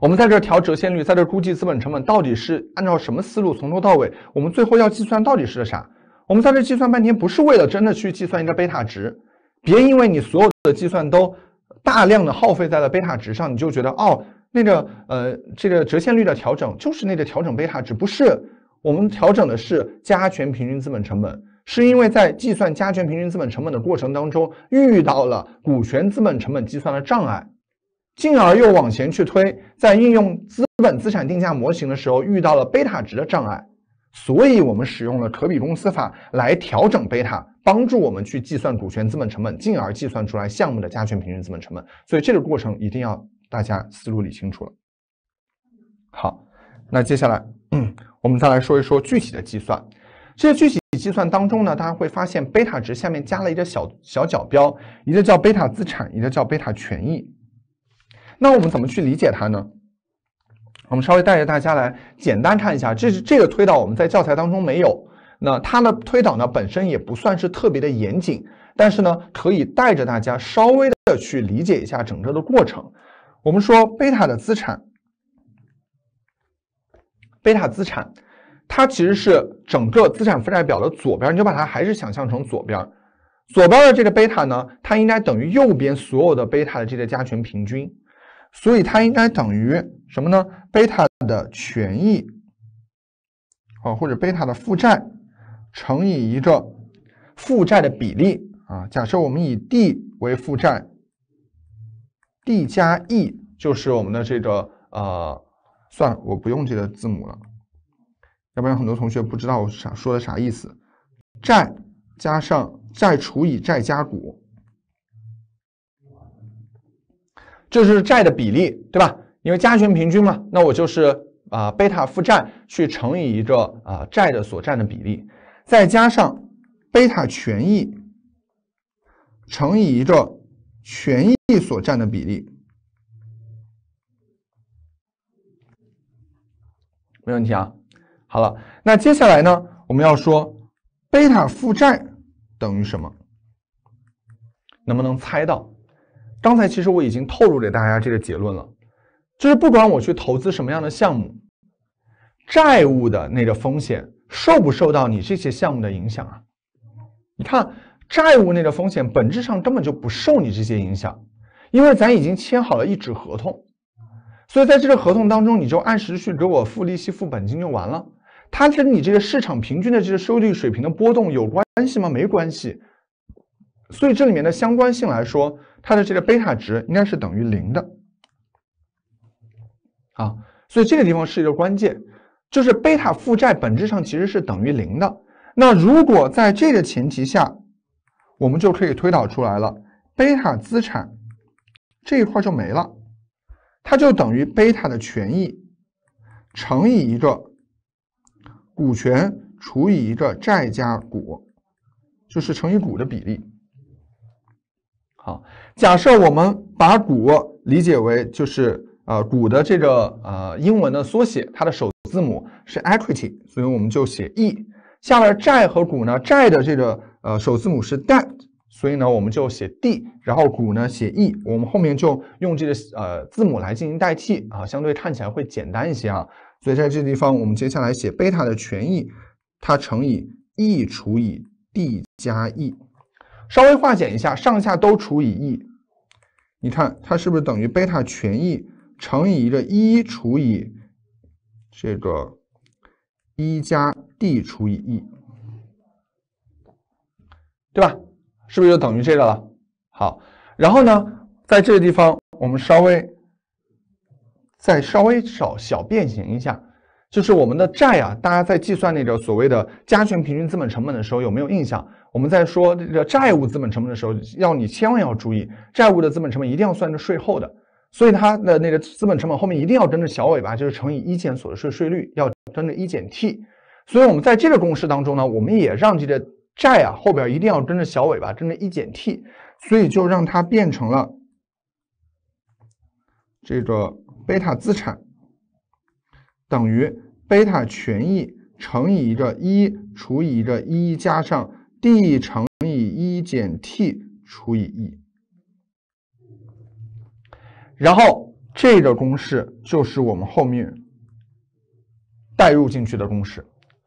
我们在这调折现率，在这估计资本成本，到底是按照什么思路从头到尾？我们最后要计算到底是个啥？我们在这计算半天，不是为了真的去计算一个贝塔值。别因为你所有的计算都大量的耗费在了贝塔值上，你就觉得哦，那个呃，这个折现率的调整就是那个调整贝塔值，不是我们调整的是加权平均资本成本，是因为在计算加权平均资本成本的过程当中遇到了股权资本成本计算的障碍，进而又往前去推，在应用资本资产定价模型的时候遇到了贝塔值的障碍。所以，我们使用了可比公司法来调整贝塔，帮助我们去计算股权资本成本，进而计算出来项目的加权平均资本成本。所以，这个过程一定要大家思路理清楚了。好，那接下来嗯、我们再来说一说具体的计算。这些具体计算当中呢，大家会发现贝塔值下面加了一个小小角标，一个叫贝塔资产，一个叫贝塔权益。那我们怎么去理解它呢？我们稍微带着大家来简单看一下，这是这个推导我们在教材当中没有。那它的推导呢，本身也不算是特别的严谨，但是呢，可以带着大家稍微的去理解一下整个的过程。我们说贝塔的资产，贝塔资产，它其实是整个资产负债表的左边，你就把它还是想象成左边。左边的这个贝塔呢，它应该等于右边所有的贝塔的这个加权平均。所以它应该等于什么呢？贝塔的权益啊，或者贝塔的负债乘以一个负债的比例啊。假设我们以 D 为负债，D 加 E 就是我们的这个呃，算了，我不用这个字母了，要不然很多同学不知道我啥说的啥意思。债加上债除以债加股。就是债的比例，对吧？因为加权平均嘛，那我就是啊，贝塔负债去乘以一个啊债的所占的比例，再加上贝塔权益乘以一个权益所占的比例，没问题啊。好了，那接下来呢，我们要说贝塔负债等于什么？能不能猜到？刚才其实我已经透露给大家这个结论了，就是不管我去投资什么样的项目，债务的那个风险受不受到你这些项目的影响啊？你看债务那个风险本质上根本就不受你这些影响，因为咱已经签好了一纸合同，所以在这个合同当中，你就按时去给我付利息、付本金就完了。它跟你这个市场平均的这个收益率水平的波动有关系吗？没关系。所以这里面的相关性来说。它的这个贝塔值应该是等于零的，啊，所以这个地方是一个关键，就是贝塔负债本质上其实是等于零的。那如果在这个前提下，我们就可以推导出来了，贝塔资产这一块就没了，它就等于贝塔的权益乘以一个股权除以一个债加股，就是乘以股的比例。好，假设我们把股理解为就是呃股的这个呃英文的缩写，它的首字母是 equity，所以我们就写 e。下边债和股呢，债的这个呃首字母是 debt，所以呢我们就写 d，然后股呢写 e。我们后面就用这个呃字母来进行代替啊，相对看起来会简单一些啊。所以在这地方，我们接下来写贝塔的权益，它乘以 e 除以 d 加 e。稍微化简一下，上下都除以 e，你看它是不是等于贝塔全 e 乘以一个一除以这个一加 d 除以 e，对吧？是不是就等于这个了？好，然后呢，在这个地方我们稍微再稍微少小变形一下。就是我们的债啊，大家在计算那个所谓的加权平均资本成本的时候有没有印象？我们在说这个债务资本成本的时候，要你千万要注意，债务的资本成本一定要算着税后的，所以它的那个资本成本后面一定要跟着小尾巴，就是乘以一减所得税税率，要跟着一减 T。所以，我们在这个公式当中呢，我们也让这个债啊后边一定要跟着小尾巴，跟着一减 T，所以就让它变成了这个贝塔资产等于。贝塔权益乘以一个一除以一个一加上 D 乘以一减 T 除以 E，然后这个公式就是我们后面代入进去的公式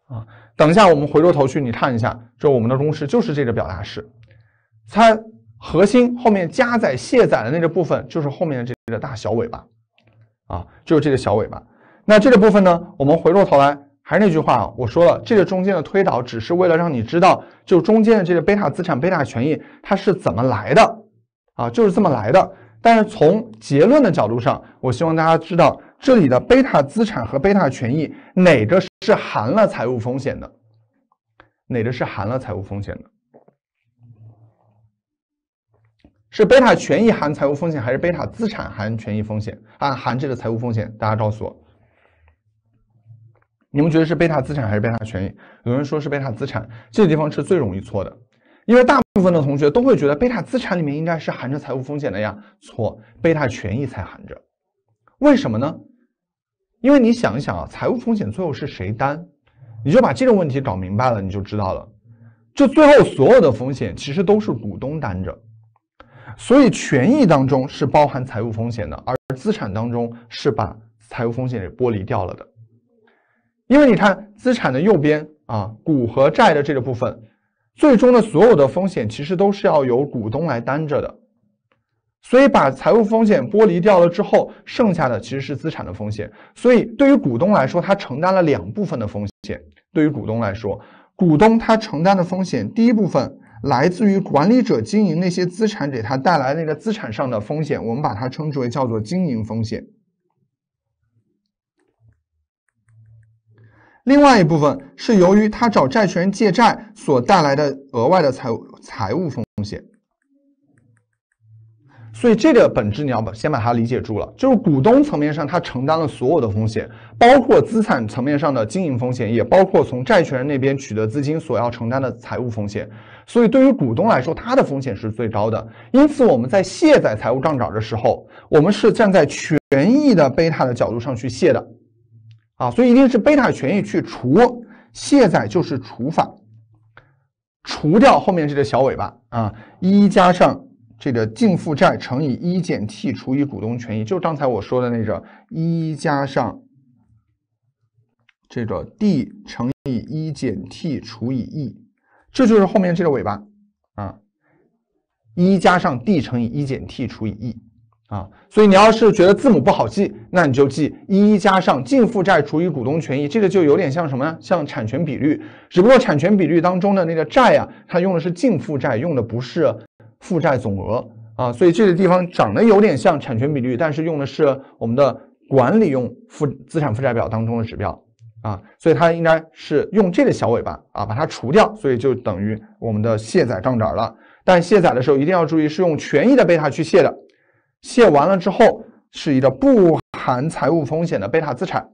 啊。等一下，我们回过头去你看一下，就我们的公式就是这个表达式，它核心后面加载卸载的那个部分就是后面的这个大小尾巴啊，就是这个小尾巴。那这个部分呢？我们回过头来，还是那句话，我说了，这个中间的推导只是为了让你知道，就中间的这个贝塔资产、贝塔权益它是怎么来的啊，就是这么来的。但是从结论的角度上，我希望大家知道，这里的贝塔资产和贝塔权益哪个是含了财务风险的，哪个是含了财务风险的？是贝塔权益含财务风险，还是贝塔资产含权益风险？啊，含这个财务风险，大家告诉我。你们觉得是贝塔资产还是贝塔权益？有人说是贝塔资产，这个地方是最容易错的，因为大部分的同学都会觉得贝塔资产里面应该是含着财务风险的呀。错，贝塔权益才含着。为什么呢？因为你想一想啊，财务风险最后是谁担？你就把这个问题搞明白了，你就知道了。就最后所有的风险其实都是股东担着，所以权益当中是包含财务风险的，而资产当中是把财务风险给剥离掉了的。因为你看，资产的右边啊，股和债的这个部分，最终的所有的风险其实都是要由股东来担着的。所以把财务风险剥离掉了之后，剩下的其实是资产的风险。所以对于股东来说，他承担了两部分的风险。对于股东来说，股东他承担的风险，第一部分来自于管理者经营那些资产给他带来那个资产上的风险，我们把它称之为叫做经营风险。另外一部分是由于他找债权人借债所带来的额外的财财务风险，所以这个本质你要把先把它理解住了，就是股东层面上他承担了所有的风险，包括资产层面上的经营风险，也包括从债权人那边取得资金所要承担的财务风险。所以对于股东来说，他的风险是最高的。因此我们在卸载财务杠杆的时候，我们是站在权益的贝塔的角度上去卸的。啊，所以一定是贝塔权益去除，卸载就是除法，除掉后面这个小尾巴啊，一加上这个净负债乘以一减 t 除以股东权益，就是刚才我说的那个一加上这个 d 乘以一减 t 除以 e，这就是后面这个尾巴啊，一加上 d 乘以一减 t 除以 e。啊，所以你要是觉得字母不好记，那你就记一加上净负债除以股东权益，这个就有点像什么呢？像产权比率，只不过产权比率当中的那个债啊，它用的是净负债，用的不是负债总额啊。所以这个地方长得有点像产权比率，但是用的是我们的管理用负资产负债表当中的指标啊。所以它应该是用这个小尾巴啊，把它除掉，所以就等于我们的卸载杠杆儿了。但卸载的时候一定要注意，是用权益的贝塔去卸的。卸完了之后是一个不含财务风险的贝塔资产，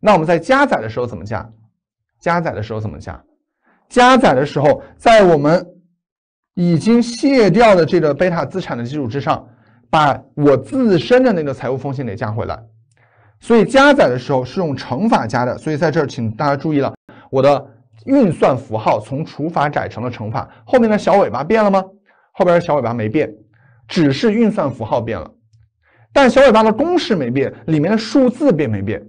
那我们在加载的时候怎么加？加载的时候怎么加？加载的时候，在我们已经卸掉的这个贝塔资产的基础之上，把我自身的那个财务风险给加回来。所以加载的时候是用乘法加的。所以在这儿，请大家注意了，我的运算符号从除法改成了乘法，后面的小尾巴变了吗？后边的小尾巴没变。只是运算符号变了，但小尾巴的公式没变，里面的数字变没变？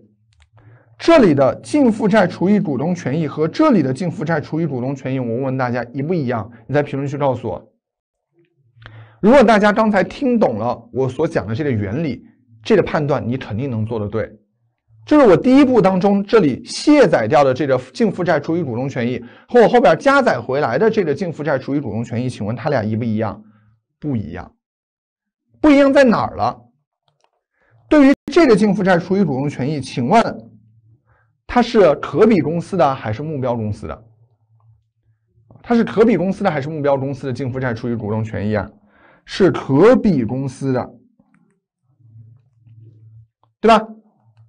这里的净负债除以股东权益和这里的净负债除以股东权益，我问大家一不一样？你在评论区告诉我。如果大家刚才听懂了我所讲的这个原理，这个判断你肯定能做得对。就是我第一步当中这里卸载掉的这个净负债除以股东权益和我后边加载回来的这个净负债除以股东权益，请问它俩一不一样？不一样。不一样在哪儿了？对于这个净负债除以股东权益，请问它是可比公司的还是目标公司的？它是可比公司的还是目标公司的净负债除以股东权益啊？是可比公司的，对吧？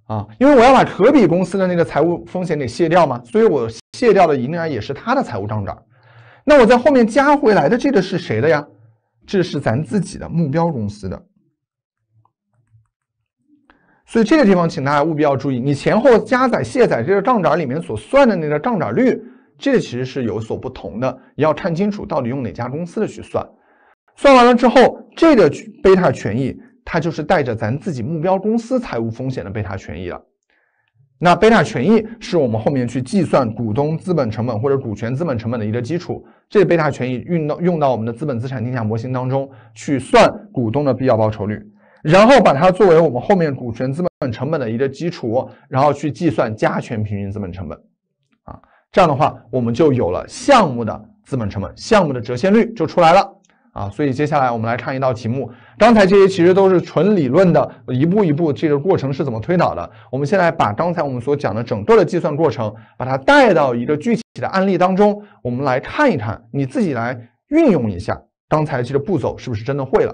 啊，因为我要把可比公司的那个财务风险给卸掉嘛，所以我卸掉的盈该也是他的财务账本。那我在后面加回来的这个是谁的呀？这是咱自己的目标公司的，所以这个地方，请大家务必要注意，你前后加载卸载这个账载里面所算的那个账载率，这其实是有所不同的，要看清楚到底用哪家公司的去算。算完了之后，这个贝塔权益，它就是带着咱自己目标公司财务风险的贝塔权益了。那贝塔权益是我们后面去计算股东资本成本或者股权资本成本的一个基础，这贝塔权益用到用到我们的资本资产定价模型当中去算股东的必要报酬率，然后把它作为我们后面股权资本成本的一个基础，然后去计算加权平均资本成本，啊，这样的话我们就有了项目的资本成本，项目的折现率就出来了。啊，所以接下来我们来看一道题目。刚才这些其实都是纯理论的，一步一步这个过程是怎么推导的？我们现在把刚才我们所讲的整个的计算过程，把它带到一个具体的案例当中，我们来看一看，你自己来运用一下刚才这个步骤是不是真的会了？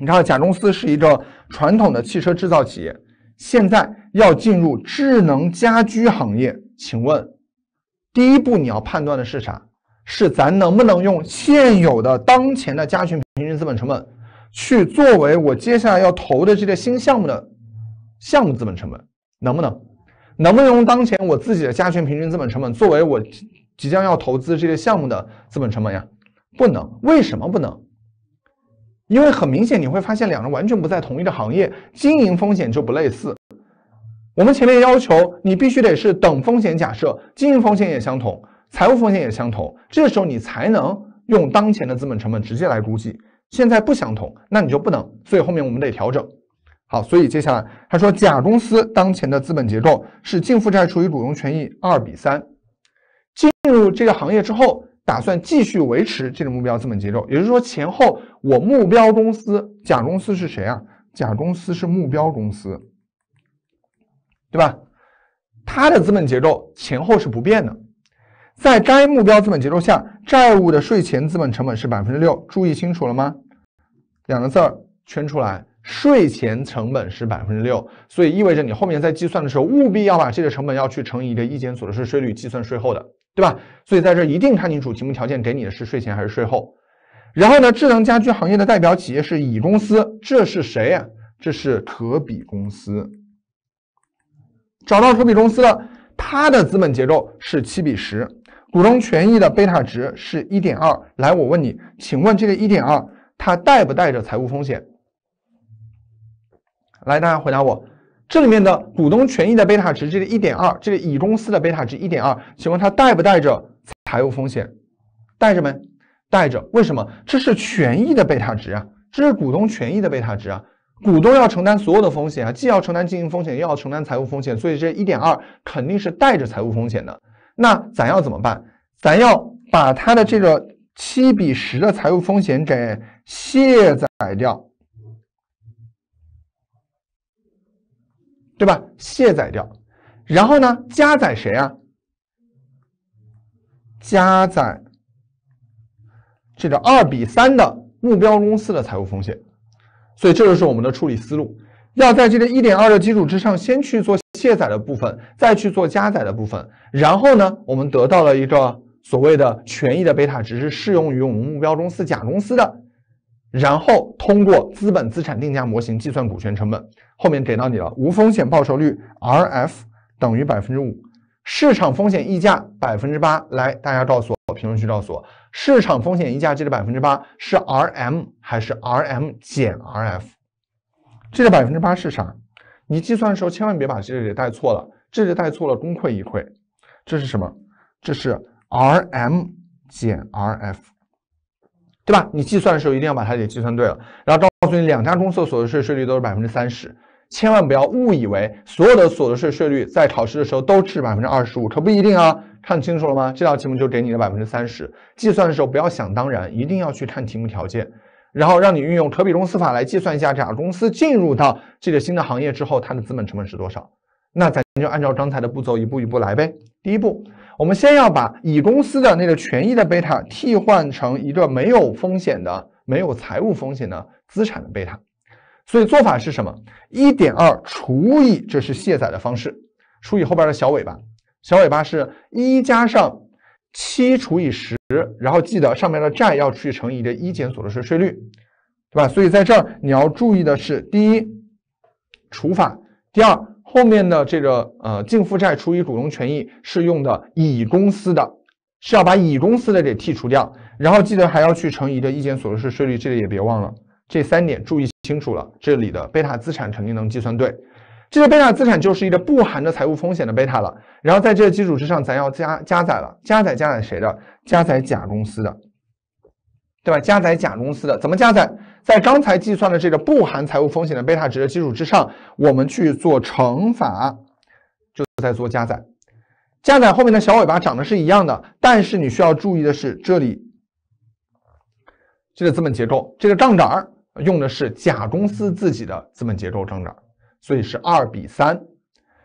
你看，甲公司是一个传统的汽车制造企业，现在要进入智能家居行业，请问，第一步你要判断的是啥？是咱能不能用现有的当前的加权平均资本成本，去作为我接下来要投的这个新项目的项目资本成本？能不能？能不能用当前我自己的加权平均资本成本作为我即将要投资这个项目的资本成本呀？不能，为什么不能？因为很明显你会发现，两人完全不在同一个行业，经营风险就不类似。我们前面要求你必须得是等风险假设，经营风险也相同。财务风险也相同，这个时候你才能用当前的资本成本直接来估计。现在不相同，那你就不能。所以后面我们得调整。好，所以接下来他说，甲公司当前的资本结构是净负债除以股东权益二比三。进入这个行业之后，打算继续维持这个目标资本结构，也就是说前后我目标公司甲公司是谁啊？甲公司是目标公司，对吧？它的资本结构前后是不变的。在该目标资本结构下，债务的税前资本成本是百分之六。注意清楚了吗？两个字儿圈出来，税前成本是百分之六，所以意味着你后面在计算的时候，务必要把这个成本要去乘以一个一减所得税税率，计算税后的，对吧？所以在这一定看清楚题目条件给你的是税前还是税后。然后呢，智能家居行业的代表企业是乙公司，这是谁呀？这是可比公司。找到可比公司了，它的资本结构是七比十。股东权益的贝塔值是1.2，来，我问你，请问这个1.2它带不带着财务风险？来，大家回答我，这里面的股东权益的贝塔值，这个1.2，这个乙公司的贝塔值1.2，请问它带不带着财务风险？带着没？带着？为什么？这是权益的贝塔值啊，这是股东权益的贝塔值啊，股东要承担所有的风险啊，既要承担经营风险，又要承担财务风险，所以这1.2肯定是带着财务风险的。那咱要怎么办？咱要把它的这个七比十的财务风险给卸载掉，对吧？卸载掉，然后呢，加载谁啊？加载这个二比三的目标公司的财务风险。所以这就是我们的处理思路，要在这个一点二的基础之上先去做。卸载的部分，再去做加载的部分，然后呢，我们得到了一个所谓的权益的贝塔值，是适用于我们目标公司甲公司的。然后通过资本资产定价模型计算股权成本。后面给到你了，无风险报酬率 Rf 等于百分之五，市场风险溢价百分之八。来，大家告诉我，评论区告诉我，市场风险溢价这个百分之八是 Rm 还是 Rm 减 Rf？这个百分之八是啥？你计算的时候千万别把这里给带错了，这里带错了功亏一篑。这是什么？这是 Rm 减 Rf，对吧？你计算的时候一定要把它给计算对了。然后告诉你两家公司的所得税税率都是百分之三十，千万不要误以为所有的所得税税率在考试的时候都是百分之二十五，可不一定啊！看清楚了吗？这道题目就给你的百分之三十，计算的时候不要想当然，一定要去看题目条件。然后让你运用可比公司法来计算一下，甲公司进入到这个新的行业之后，它的资本成本是多少？那咱就按照刚才的步骤一步一步来呗。第一步，我们先要把乙公司的那个权益的贝塔替换成一个没有风险的、没有财务风险的资产的贝塔。所以做法是什么？一点二除以这是卸载的方式，除以后边的小尾巴，小尾巴是一加上。七除以十，然后记得上面的债要去乘以一一减所得税税率，对吧？所以在这儿你要注意的是，第一，除法；第二，后面的这个呃净负债除以股东权益是用的乙公司的，是要把乙公司的给剔除掉，然后记得还要去乘以的一减所得税税率，这里也别忘了。这三点注意清楚了，这里的贝塔资产肯定能计算对。这个贝塔资产就是一个不含着财务风险的贝塔了。然后在这个基础之上，咱要加加载了，加载加载谁的？加载甲公司的，对吧？加载甲公司的怎么加载？在刚才计算的这个不含财务风险的贝塔值的基础之上，我们去做乘法，就在做加载。加载后面的小尾巴长得是一样的，但是你需要注意的是，这里这个资本结构，这个杠杆用的是甲公司自己的资本结构杠杆。所以是二比三，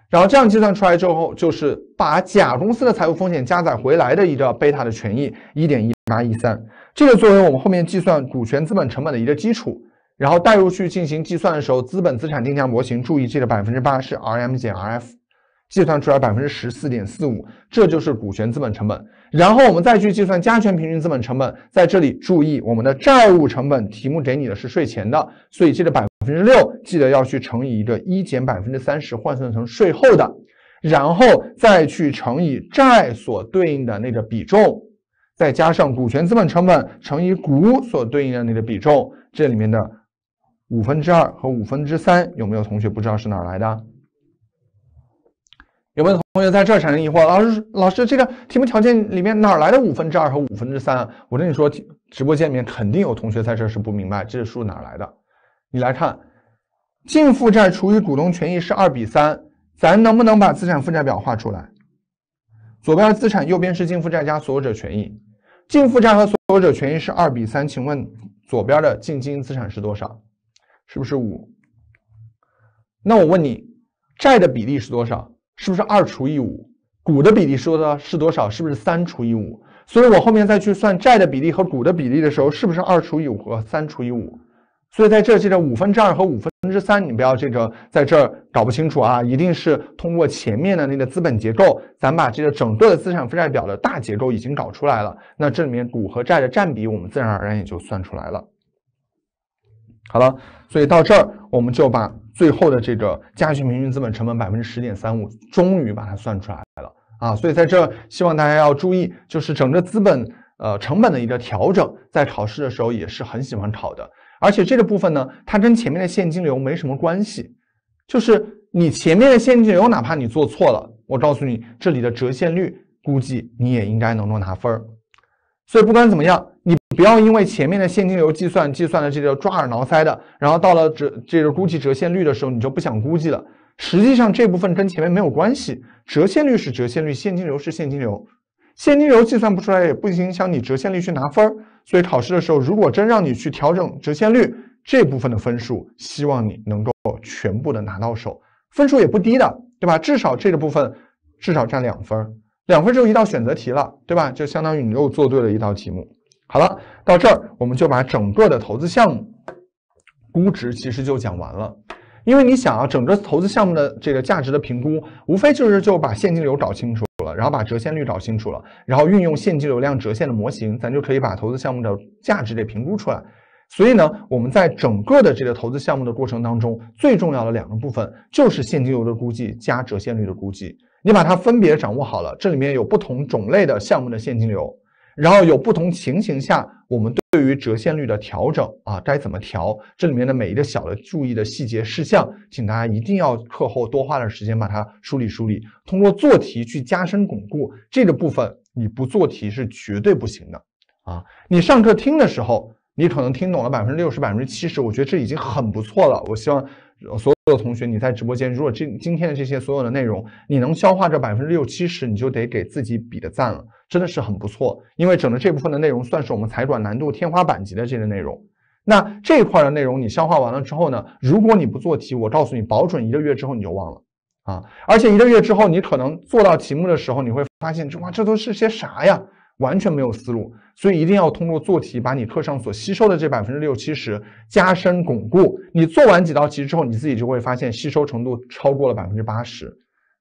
然后这样计算出来之后，就是把甲公司的财务风险加载回来的一个贝塔的权益一点一八一三，这个作为我们后面计算股权资本成本的一个基础，然后带入去进行计算的时候，资本资产定价模型，注意这个百分之八是 Rm 减 Rf。计算出来百分之十四点四五，这就是股权资本成本。然后我们再去计算加权平均资本成本，在这里注意我们的债务成本，题目给你的是税前的，所以记得百分之六，记得要去乘以一个一减百分之三十，换算成税后的，然后再去乘以债所对应的那个比重，再加上股权资本成本乘以股所对应的那个比重。这里面的五分之二和五分之三，有没有同学不知道是哪来的？有没有同学在这产生疑惑？老师，老师，这个题目条件里面哪来的五分之二和五分之三？我跟你说，直播间里面肯定有同学在这是不明白，这数哪来的？你来看，净负债除以股东权益是二比三，咱能不能把资产负债表画出来？左边资产，右边是净负债加所有者权益，净负债和所有者权益是二比三，请问左边的净经营资产是多少？是不是五？那我问你，债的比例是多少？是不是二除以五？股的比例说的是多少？是不是三除以五？所以我后面再去算债的比例和股的比例的时候，是不是二除以五和三除以五？所以在这记着五分之二和五分之三，你不要这个在这搞不清楚啊！一定是通过前面的那个资本结构，咱把这个整个的资产负债表的大结构已经搞出来了，那这里面股和债的占比，我们自然而然也就算出来了。好了，所以到这儿，我们就把最后的这个家具平均资本成本百分之十点三五，终于把它算出来了啊！所以在这，希望大家要注意，就是整个资本呃成本的一个调整，在考试的时候也是很喜欢考的。而且这个部分呢，它跟前面的现金流没什么关系，就是你前面的现金流，哪怕你做错了，我告诉你，这里的折现率估计你也应该能够拿分儿。所以不管怎么样，你。不要因为前面的现金流计算计算的这个抓耳挠腮的，然后到了折这个估计折现率的时候，你就不想估计了。实际上这部分跟前面没有关系，折现率是折现率，现金流是现金流，现金流计算不出来也不影响你折现率去拿分儿。所以考试的时候，如果真让你去调整折现率这部分的分数，希望你能够全部的拿到手，分数也不低的，对吧？至少这个部分至少占两分，两分就一道选择题了，对吧？就相当于你又做对了一道题目。好了，到这儿我们就把整个的投资项目估值其实就讲完了。因为你想啊，整个投资项目的这个价值的评估，无非就是就把现金流搞清楚了，然后把折现率搞清楚了，然后运用现金流量折现的模型，咱就可以把投资项目的价值给评估出来。所以呢，我们在整个的这个投资项目的过程当中，最重要的两个部分就是现金流的估计加折现率的估计。你把它分别掌握好了，这里面有不同种类的项目的现金流。然后有不同情形下，我们对于折现率的调整啊，该怎么调？这里面的每一个小的注意的细节事项，请大家一定要课后多花点时间把它梳理梳理，通过做题去加深巩固这个部分，你不做题是绝对不行的啊！你上课听的时候，你可能听懂了百分之六十、百分之七十，我觉得这已经很不错了。我希望。所有的同学，你在直播间，如果今今天的这些所有的内容，你能消化这百分之六七十，你就得给自己比的赞了，真的是很不错。因为整的这部分的内容，算是我们财管难度天花板级的这个内容。那这一块的内容你消化完了之后呢，如果你不做题，我告诉你，保准一个月之后你就忘了啊！而且一个月之后，你可能做到题目的时候，你会发现，哇，这都是些啥呀？完全没有思路，所以一定要通过做题把你课上所吸收的这百分之六七十加深巩固。你做完几道题之后，你自己就会发现吸收程度超过了百分之八十，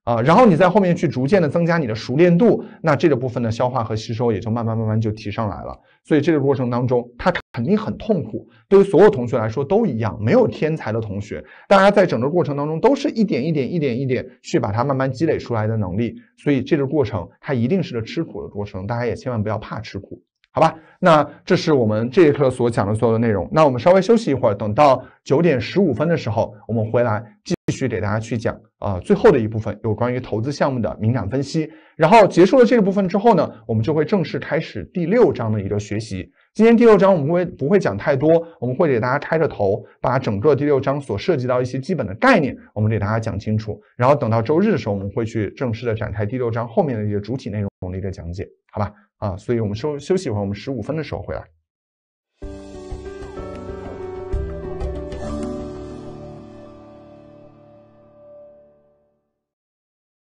啊，然后你在后面去逐渐的增加你的熟练度，那这个部分的消化和吸收也就慢慢慢慢就提上来了。所以这个过程当中，它。肯定很痛苦，对于所有同学来说都一样。没有天才的同学，大家在整个过程当中都是一点一点、一点一点去把它慢慢积累出来的能力。所以这个过程它一定是个吃苦的过程，大家也千万不要怕吃苦，好吧？那这是我们这节课所讲的所有的内容。那我们稍微休息一会儿，等到九点十五分的时候，我们回来继续给大家去讲啊最后的一部分有关于投资项目的敏感分析。然后结束了这个部分之后呢，我们就会正式开始第六章的一个学习。今天第六章我们会不会讲太多？我们会给大家开个头，把整个第六章所涉及到一些基本的概念，我们给大家讲清楚。然后等到周日的时候，我们会去正式的展开第六章后面的一些主体内容的一个讲解，好吧？啊，所以我们休休息一会儿，我们十五分的时候回来。